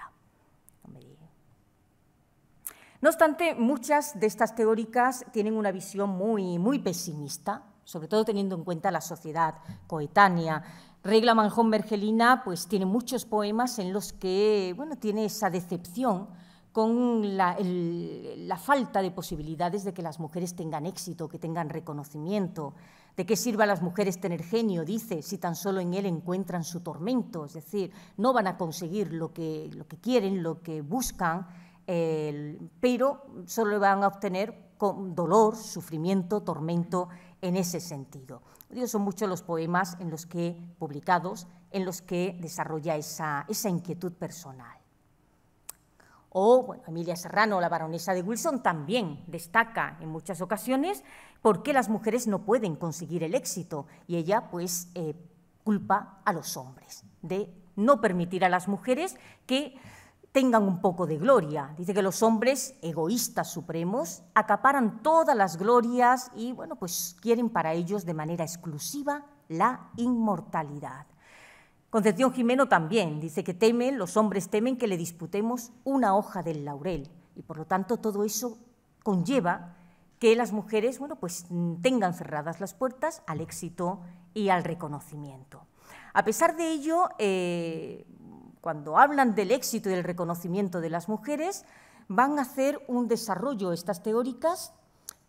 No obstante, muchas de estas teóricas tienen una visión muy, muy pesimista, sobre todo teniendo en cuenta la sociedad coetánea. Regla Manjón Mergelina pues, tiene muchos poemas en los que bueno, tiene esa decepción con la, falta de posibilidades de que las mujeres tengan éxito, que tengan reconocimiento. ¿De qué sirva a las mujeres tener genio? Dice, si tan solo en él encuentran su tormento, es decir, no van a conseguir lo que, lo que quieren, lo que buscan pero solo van a obtener con dolor, sufrimiento, tormento en ese sentido. son muchos los poemas en los que publicados en los que desarrolla esa, inquietud personal. O Emilia Serrano, la baronesa de Wilson, también destaca en muchas ocasiones por qué las mujeres no pueden conseguir el éxito y ella pues eh, culpa a los hombres de no permitir a las mujeres que tengan un poco de gloria. Dice que los hombres egoístas supremos acaparan todas las glorias y, bueno, pues quieren para ellos de manera exclusiva la inmortalidad. Concepción Jimeno también dice que temen, los hombres temen que le disputemos una hoja del laurel y por lo tanto todo eso conlleva que las mujeres, bueno, pues tengan cerradas las puertas al éxito y al reconocimiento. A pesar de ello, eh, cuando hablan del éxito y del reconocimiento de las mujeres, van a hacer un desarrollo, estas teóricas,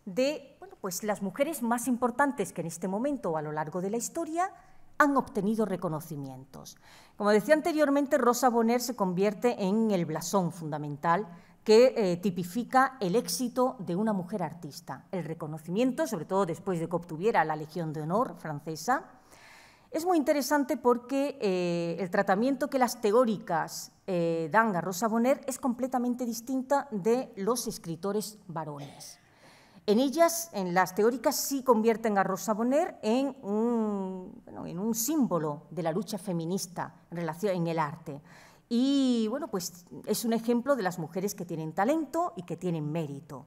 de pues las mujeres más importantes que en este momento o a lo largo de la historia han obtenido reconocimientos. Como decía anteriormente, Rosa Bonner se convierte en el blasón fundamental que eh, tipifica el éxito de una mujer artista, el reconocimiento, sobre todo después de que obtuviera la Legión de Honor francesa, es muy interesante porque eh, el tratamiento que las teóricas eh, dan a Rosa Bonner es completamente distinta de los escritores varones. En ellas, en las teóricas, sí convierten a Rosa Bonner en un, símbolo de la lucha feminista en, en el arte. Y bueno, pues es un ejemplo de las mujeres que tienen talento y que tienen mérito.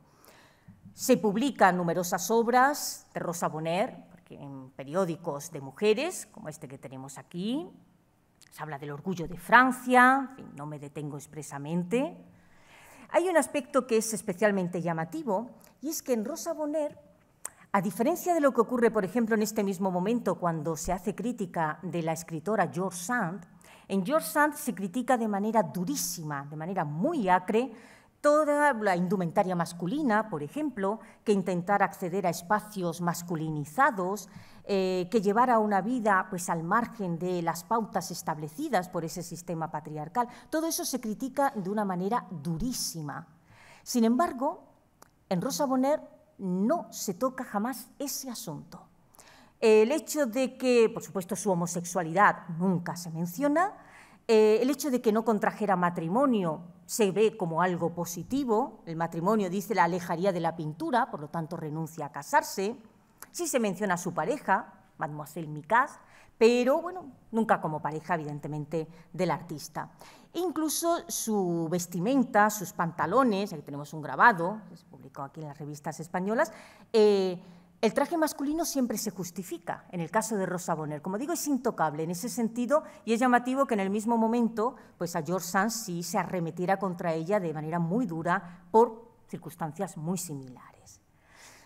Se publican numerosas obras de Rosa Bonner, en periódicos de mujeres, como este que tenemos aquí. Se habla del orgullo de Francia, no me detengo expresamente. Hay un aspecto que es especialmente llamativo y es que en Rosa Bonner, a diferencia de lo que ocurre, por ejemplo, en este mismo momento cuando se hace crítica de la escritora George Sand, en George Sand se critica de manera durísima, de manera muy acre, Toda la indumentaria masculina, por ejemplo, que intentara acceder a espacios masculinizados, eh, que llevara una vida pues, al margen de las pautas establecidas por ese sistema patriarcal, todo eso se critica de una manera durísima. Sin embargo, en Rosa Bonner no se toca jamás ese asunto. El hecho de que, por supuesto, su homosexualidad nunca se menciona, eh, el hecho de que no contrajera matrimonio se ve como algo positivo, el matrimonio dice la alejaría de la pintura, por lo tanto renuncia a casarse, sí se menciona a su pareja, Mademoiselle Micaz, pero bueno, nunca como pareja, evidentemente, del artista. E incluso su vestimenta, sus pantalones, aquí tenemos un grabado, que se publicó aquí en las revistas españolas, eh, el traje masculino siempre se justifica, en el caso de Rosa Bonner. Como digo, es intocable en ese sentido y es llamativo que en el mismo momento pues a George Sand sí se arremetiera contra ella de manera muy dura por circunstancias muy similares.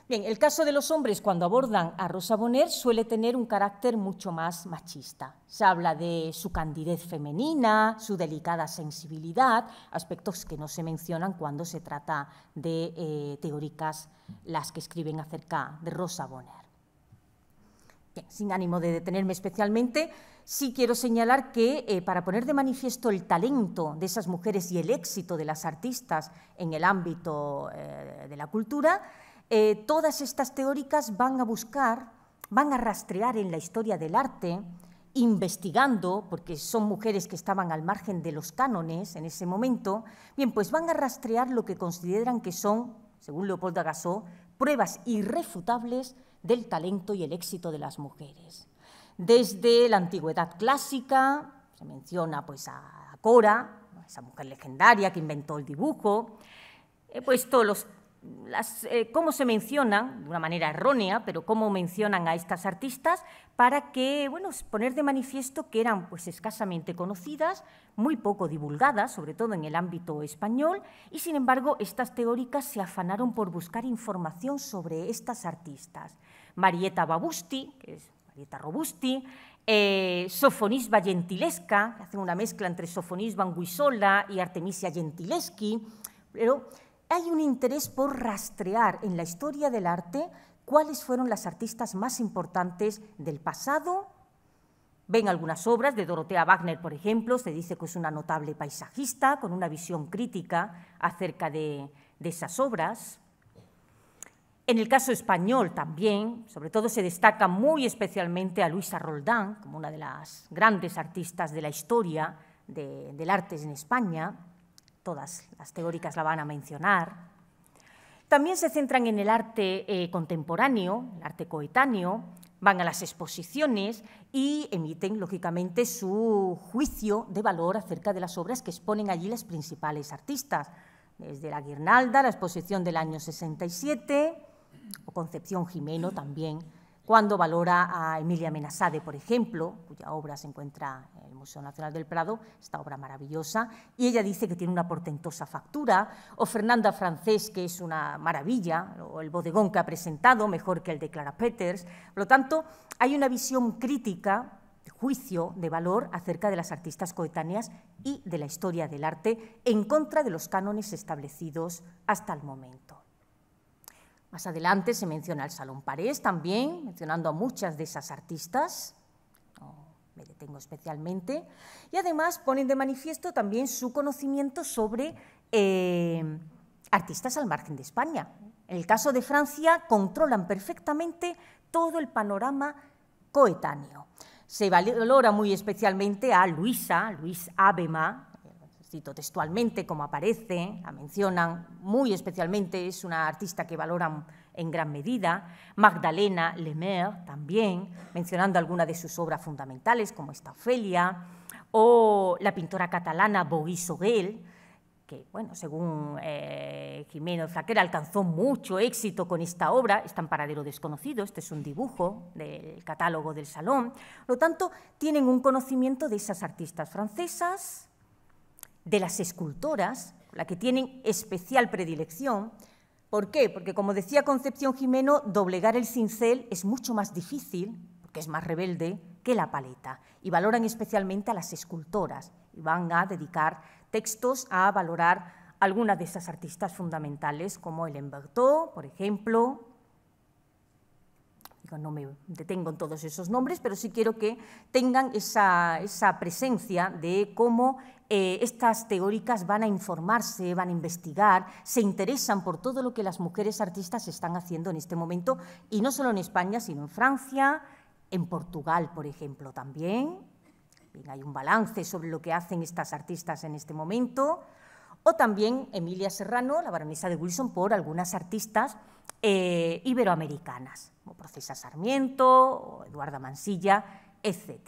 Bien, el caso de los hombres cuando abordan a Rosa Bonner suele tener un carácter mucho más machista. Se habla de su candidez femenina, su delicada sensibilidad, aspectos que no se mencionan cuando se trata de eh, teóricas las que escriben acerca de Rosa Bonner. sin ánimo de detenerme especialmente, sí quiero señalar que eh, para poner de manifiesto el talento de esas mujeres y el éxito de las artistas en el ámbito eh, de la cultura, eh, todas estas teóricas van a buscar, van a rastrear en la historia del arte, investigando, porque son mujeres que estaban al margen de los cánones en ese momento, bien, pues van a rastrear lo que consideran que son, según Leopoldo Agassó, pruebas irrefutables del talento y el éxito de las mujeres. Desde la antigüedad clásica, se menciona pues a Cora, esa mujer legendaria que inventó el dibujo, he eh, puesto los las, eh, cómo se mencionan, de una manera errónea, pero cómo mencionan a estas artistas para que, bueno, poner de manifiesto que eran pues escasamente conocidas, muy poco divulgadas, sobre todo en el ámbito español, y sin embargo estas teóricas se afanaron por buscar información sobre estas artistas. Marieta Babusti, que es Marieta Robusti, eh, sofonisba gentilesca, que hacen una mezcla entre sofonisba Anguissola y Artemisia gentileschi, pero hay un interés por rastrear en la historia del arte cuáles fueron las artistas más importantes del pasado. Ven algunas obras de Dorotea Wagner, por ejemplo, se dice que es una notable paisajista con una visión crítica acerca de, esas obras. En el caso español también, sobre todo se destaca muy especialmente a Luisa Roldán, como una de las grandes artistas de la historia del arte en España todas las teóricas la van a mencionar. También se centran en el arte eh, contemporáneo, el arte coetáneo, van a las exposiciones y emiten, lógicamente, su juicio de valor acerca de las obras que exponen allí las principales artistas, desde la Guirnalda, la exposición del año 67, o Concepción Jimeno también, cuando valora a Emilia Menasade, por ejemplo, cuya obra se encuentra en el Museo Nacional del Prado, esta obra maravillosa, y ella dice que tiene una portentosa factura, o Fernanda Francés, que es una maravilla, o el bodegón que ha presentado, mejor que el de Clara Peters. Por lo tanto, hay una visión crítica juicio de valor acerca de las artistas coetáneas y de la historia del arte en contra de los cánones establecidos hasta el momento. Más adelante se menciona el Salón Parés también, mencionando a muchas de esas artistas, me detengo especialmente, y además ponen de manifiesto también su conocimiento sobre eh, artistas al margen de España. En el caso de Francia, controlan perfectamente todo el panorama coetáneo. Se valora muy especialmente a Luisa, Luis Abema, cito textualmente como aparece, la mencionan muy especialmente, es una artista que valoran en gran medida, Magdalena Lemaire también, mencionando algunas de sus obras fundamentales como esta Ofelia, o la pintora catalana Boris Soguel, que, bueno, según Jiménez eh, Jimeno alcanzó mucho éxito con esta obra, está en paradero desconocido, este es un dibujo del catálogo del salón. Por lo tanto, tienen un conocimiento de esas artistas francesas, de las escultoras, la que tienen especial predilección. ¿Por qué? Porque, como decía Concepción Jimeno, doblegar el cincel es mucho más difícil, porque es más rebelde, que la paleta. Y valoran especialmente a las escultoras y van a dedicar textos a valorar algunas de esas artistas fundamentales, como el Bertot, por ejemplo, no me detengo en todos esos nombres, pero sí quiero que tengan esa, presencia de cómo eh, estas teóricas van a informarse, van a investigar, se interesan por todo lo que las mujeres artistas están haciendo en este momento, y no solo en España, sino en Francia, en Portugal, por ejemplo, también. hay un balance sobre lo que hacen estas artistas en este momento. O también Emilia Serrano, la baronesa de Wilson, por algunas artistas eh, iberoamericanas, como Procesa Sarmiento, o Eduarda Mansilla, etc.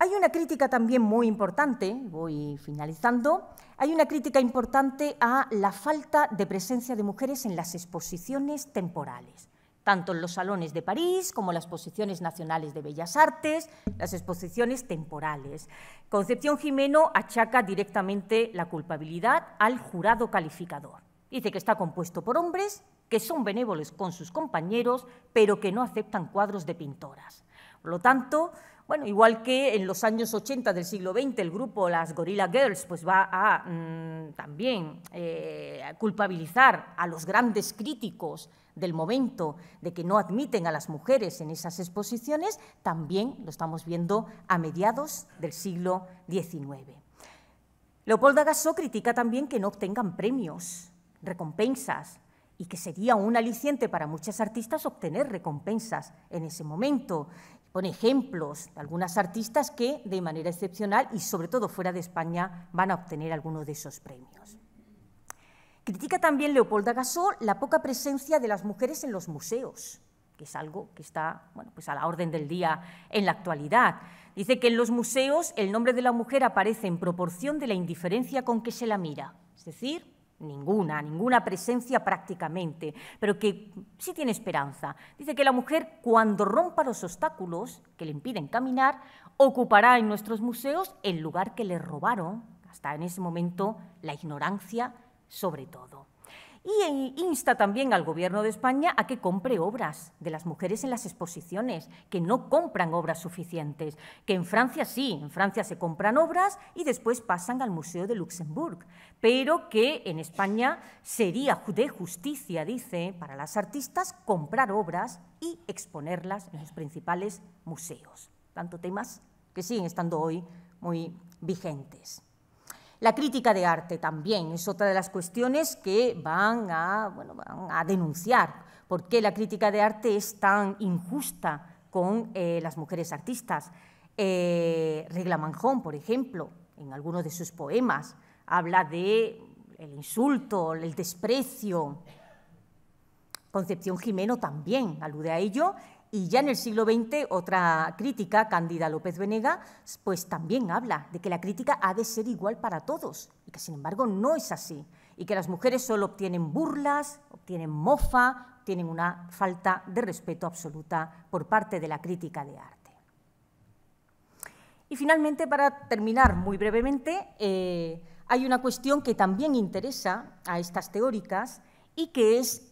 Hay una crítica también muy importante, voy finalizando, hay una crítica importante a la falta de presencia de mujeres en las exposiciones temporales, tanto en los salones de París como en las exposiciones nacionales de Bellas Artes, las exposiciones temporales. Concepción Jimeno achaca directamente la culpabilidad al jurado calificador Dice que está compuesto por hombres que son benévoles con sus compañeros, pero que no aceptan cuadros de pintoras. Por lo tanto, bueno, igual que en los años 80 del siglo XX el grupo Las Gorilla Girls pues va a mm, también eh, culpabilizar a los grandes críticos del momento de que no admiten a las mujeres en esas exposiciones, también lo estamos viendo a mediados del siglo XIX. Leopoldo Agassó critica también que no obtengan premios recompensas y que sería un aliciente para muchas artistas obtener recompensas en ese momento. Pone ejemplos de algunas artistas que, de manera excepcional y sobre todo fuera de España, van a obtener alguno de esos premios. Critica también Leopolda Gasol la poca presencia de las mujeres en los museos, que es algo que está bueno, pues a la orden del día en la actualidad. Dice que en los museos el nombre de la mujer aparece en proporción de la indiferencia con que se la mira, es decir, ninguna, ninguna presencia prácticamente, pero que sí tiene esperanza. Dice que la mujer cuando rompa los obstáculos que le impiden caminar, ocupará en nuestros museos el lugar que le robaron, hasta en ese momento, la ignorancia sobre todo. Y eh, insta también al Gobierno de España a que compre obras de las mujeres en las exposiciones, que no compran obras suficientes, que en Francia sí, en Francia se compran obras y después pasan al Museo de Luxemburgo pero que en España sería de justicia, dice, para las artistas comprar obras y exponerlas en los principales museos. Tanto temas que siguen estando hoy muy vigentes. La crítica de arte también es otra de las cuestiones que van a, bueno, van a denunciar, porque la crítica de arte es tan injusta con eh, las mujeres artistas. Eh, Regla Manjón, por ejemplo, en algunos de sus poemas, habla de el insulto, el desprecio. Concepción Jimeno también alude a ello y ya en el siglo XX otra crítica, Cándida López Venega, pues también habla de que la crítica ha de ser igual para todos y que sin embargo no es así y que las mujeres solo obtienen burlas, obtienen mofa, tienen una falta de respeto absoluta por parte de la crítica de arte. Y finalmente, para terminar muy brevemente, eh, hay una cuestión que también interesa a estas teóricas y que es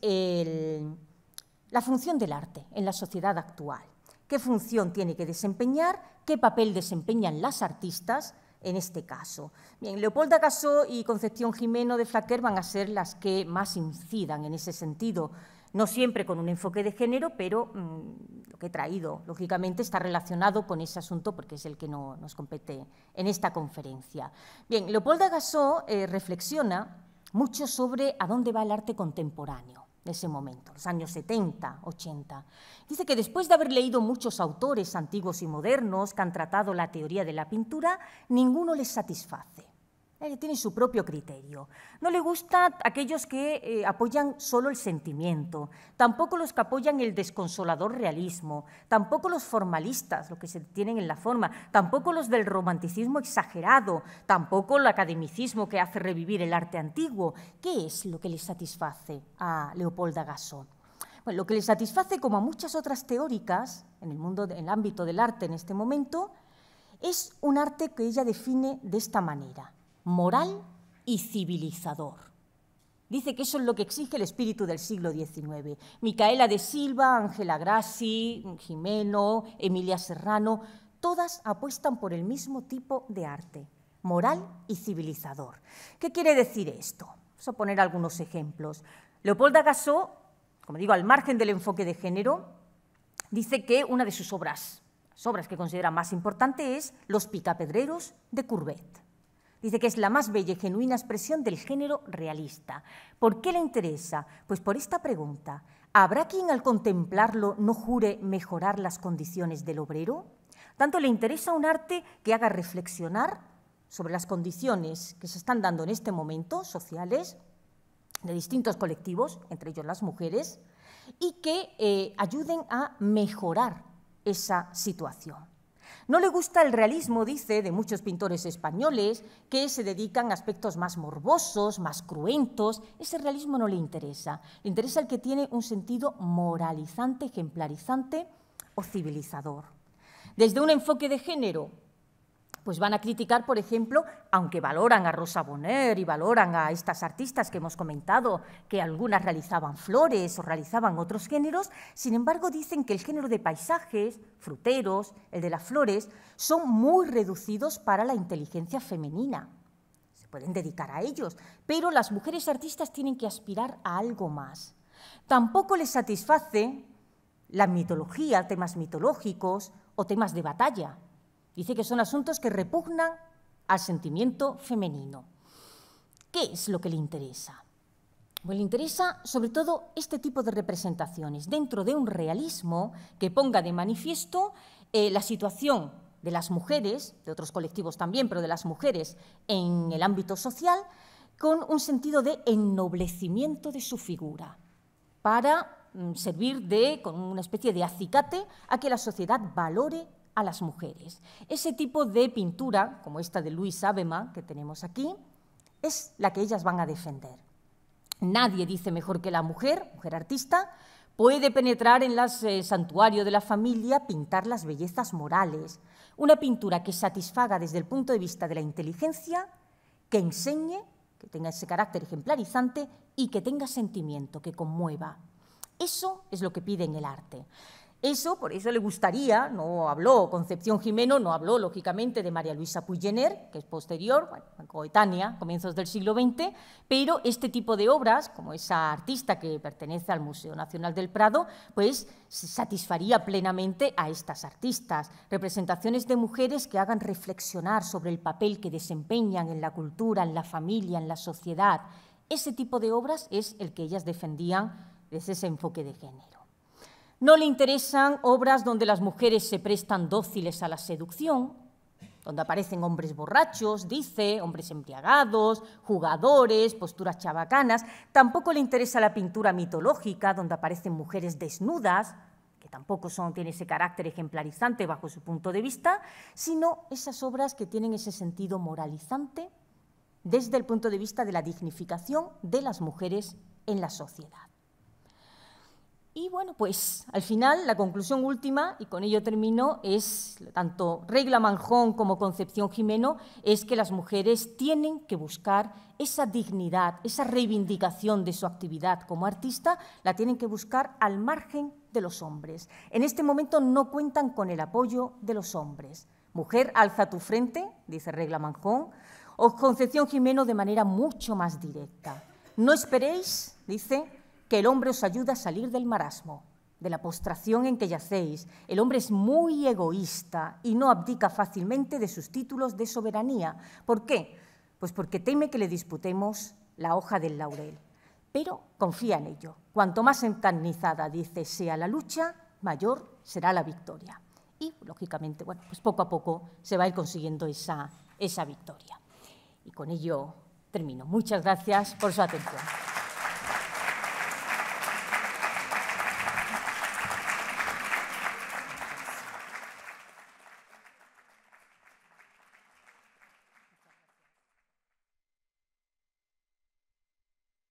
la función del arte en la sociedad actual. ¿Qué función tiene que desempeñar? ¿Qué papel desempeñan las artistas en este caso? Bien, Leopolda Casó y Concepción Jimeno de Flaquer van a ser las que más incidan en ese sentido, no siempre con un enfoque de género, pero mm, lo que he traído, lógicamente, está relacionado con ese asunto porque es el que nos compete en esta conferencia. Bien, Leopoldo Agassó eh, reflexiona mucho sobre a dónde va el arte contemporáneo de ese momento, los años 70, 80. Dice que después de haber leído muchos autores antiguos y modernos que han tratado la teoría de la pintura, ninguno les satisface. Tiene tiene su propio criterio. No le gusta aquellos que eh, apoyan solo el sentimiento, tampoco los que apoyan el desconsolador realismo, tampoco los formalistas, los que se tienen en la forma, tampoco los del romanticismo exagerado, tampoco el academicismo que hace revivir el arte antiguo. ¿Qué es lo que le satisface a Leopolda Gasson? Bueno, lo que le satisface, como a muchas otras teóricas en el, mundo en el ámbito del arte en este momento, es un arte que ella define de esta manera moral y civilizador. Dice que eso es lo que exige el espíritu del siglo XIX. Micaela de Silva, Ángela Grassi, Jimeno, Emilia Serrano, todas apuestan por el mismo tipo de arte, moral y civilizador. ¿Qué quiere decir esto? Vamos a poner algunos ejemplos. Leopolda Gasó, como digo, al margen del enfoque de género, dice que una de sus obras, obras que considera más importante, es Los picapedreros de Courbet. Dice que es la más bella y genuina expresión del género realista. ¿Por qué le interesa? Pues por esta pregunta. ¿Habrá quien al contemplarlo no jure mejorar las condiciones del obrero? Tanto le interesa un arte que haga reflexionar sobre las condiciones que se están dando en este momento sociales de distintos colectivos, entre ellos las mujeres, y que eh, ayuden a mejorar esa situación. No le gusta el realismo, dice, de muchos pintores españoles que se dedican a aspectos más morbosos, más cruentos. Ese realismo no le interesa. Le interesa el que tiene un sentido moralizante, ejemplarizante o civilizador. Desde un enfoque de género, pues van a criticar, por ejemplo, aunque valoran a Rosa Bonner y valoran a estas artistas que hemos comentado, que algunas realizaban flores o realizaban otros géneros, sin embargo dicen que el género de paisajes, fruteros, el de las flores, son muy reducidos para la inteligencia femenina. Se pueden dedicar a ellos, pero las mujeres artistas tienen que aspirar a algo más. Tampoco les satisface la mitología, temas mitológicos o temas de batalla, Dice que son asuntos que repugnan al sentimiento femenino. ¿Qué es lo que le interesa? Pues le interesa sobre todo este tipo de representaciones dentro de un realismo que ponga de manifiesto eh, la situación de las mujeres, de otros colectivos también, pero de las mujeres en el ámbito social, con un sentido de ennoblecimiento de su figura, para mm, servir de, con una especie de acicate, a que la sociedad valore a las mujeres. Ese tipo de pintura, como esta de Luis Abema que tenemos aquí, es la que ellas van a defender. Nadie dice mejor que la mujer, mujer artista, puede penetrar en el eh, santuario de la familia, pintar las bellezas morales. Una pintura que satisfaga desde el punto de vista de la inteligencia, que enseñe, que tenga ese carácter ejemplarizante y que tenga sentimiento, que conmueva. Eso es lo que pide en el arte. Eso, por eso le gustaría, no habló Concepción Jimeno, no habló lógicamente de María Luisa Puyener, que es posterior, bueno, coetánea, comienzos del siglo XX, pero este tipo de obras, como esa artista que pertenece al Museo Nacional del Prado, pues satisfaría plenamente a estas artistas. Representaciones de mujeres que hagan reflexionar sobre el papel que desempeñan en la cultura, en la familia, en la sociedad. Ese tipo de obras es el que ellas defendían desde ese enfoque de género. No le interesan obras donde las mujeres se prestan dóciles a la seducción, donde aparecen hombres borrachos, dice, hombres embriagados, jugadores, posturas chabacanas. Tampoco le interesa la pintura mitológica, donde aparecen mujeres desnudas, que tampoco son, tiene ese carácter ejemplarizante bajo su punto de vista, sino esas obras que tienen ese sentido moralizante desde el punto de vista de la dignificación de las mujeres en la sociedad. Y bueno, pues al final la conclusión última, y con ello termino, es, tanto Regla Manjón como Concepción Jimeno, es que las mujeres tienen que buscar esa dignidad, esa reivindicación de su actividad como artista, la tienen que buscar al margen de los hombres. En este momento no cuentan con el apoyo de los hombres. Mujer, alza tu frente, dice Regla Manjón, o Concepción Jimeno de manera mucho más directa. No esperéis, dice, que el hombre os ayuda a salir del marasmo, de la postración en que yacéis. El hombre es muy egoísta y no abdica fácilmente de sus títulos de soberanía. ¿Por qué? Pues porque teme que le disputemos la hoja del laurel. Pero confía en ello. Cuanto más encarnizada, dice, sea la lucha, mayor será la victoria. Y, lógicamente, bueno, pues poco a poco se va a ir consiguiendo esa victoria. Y con ello termino. Muchas gracias por su atención.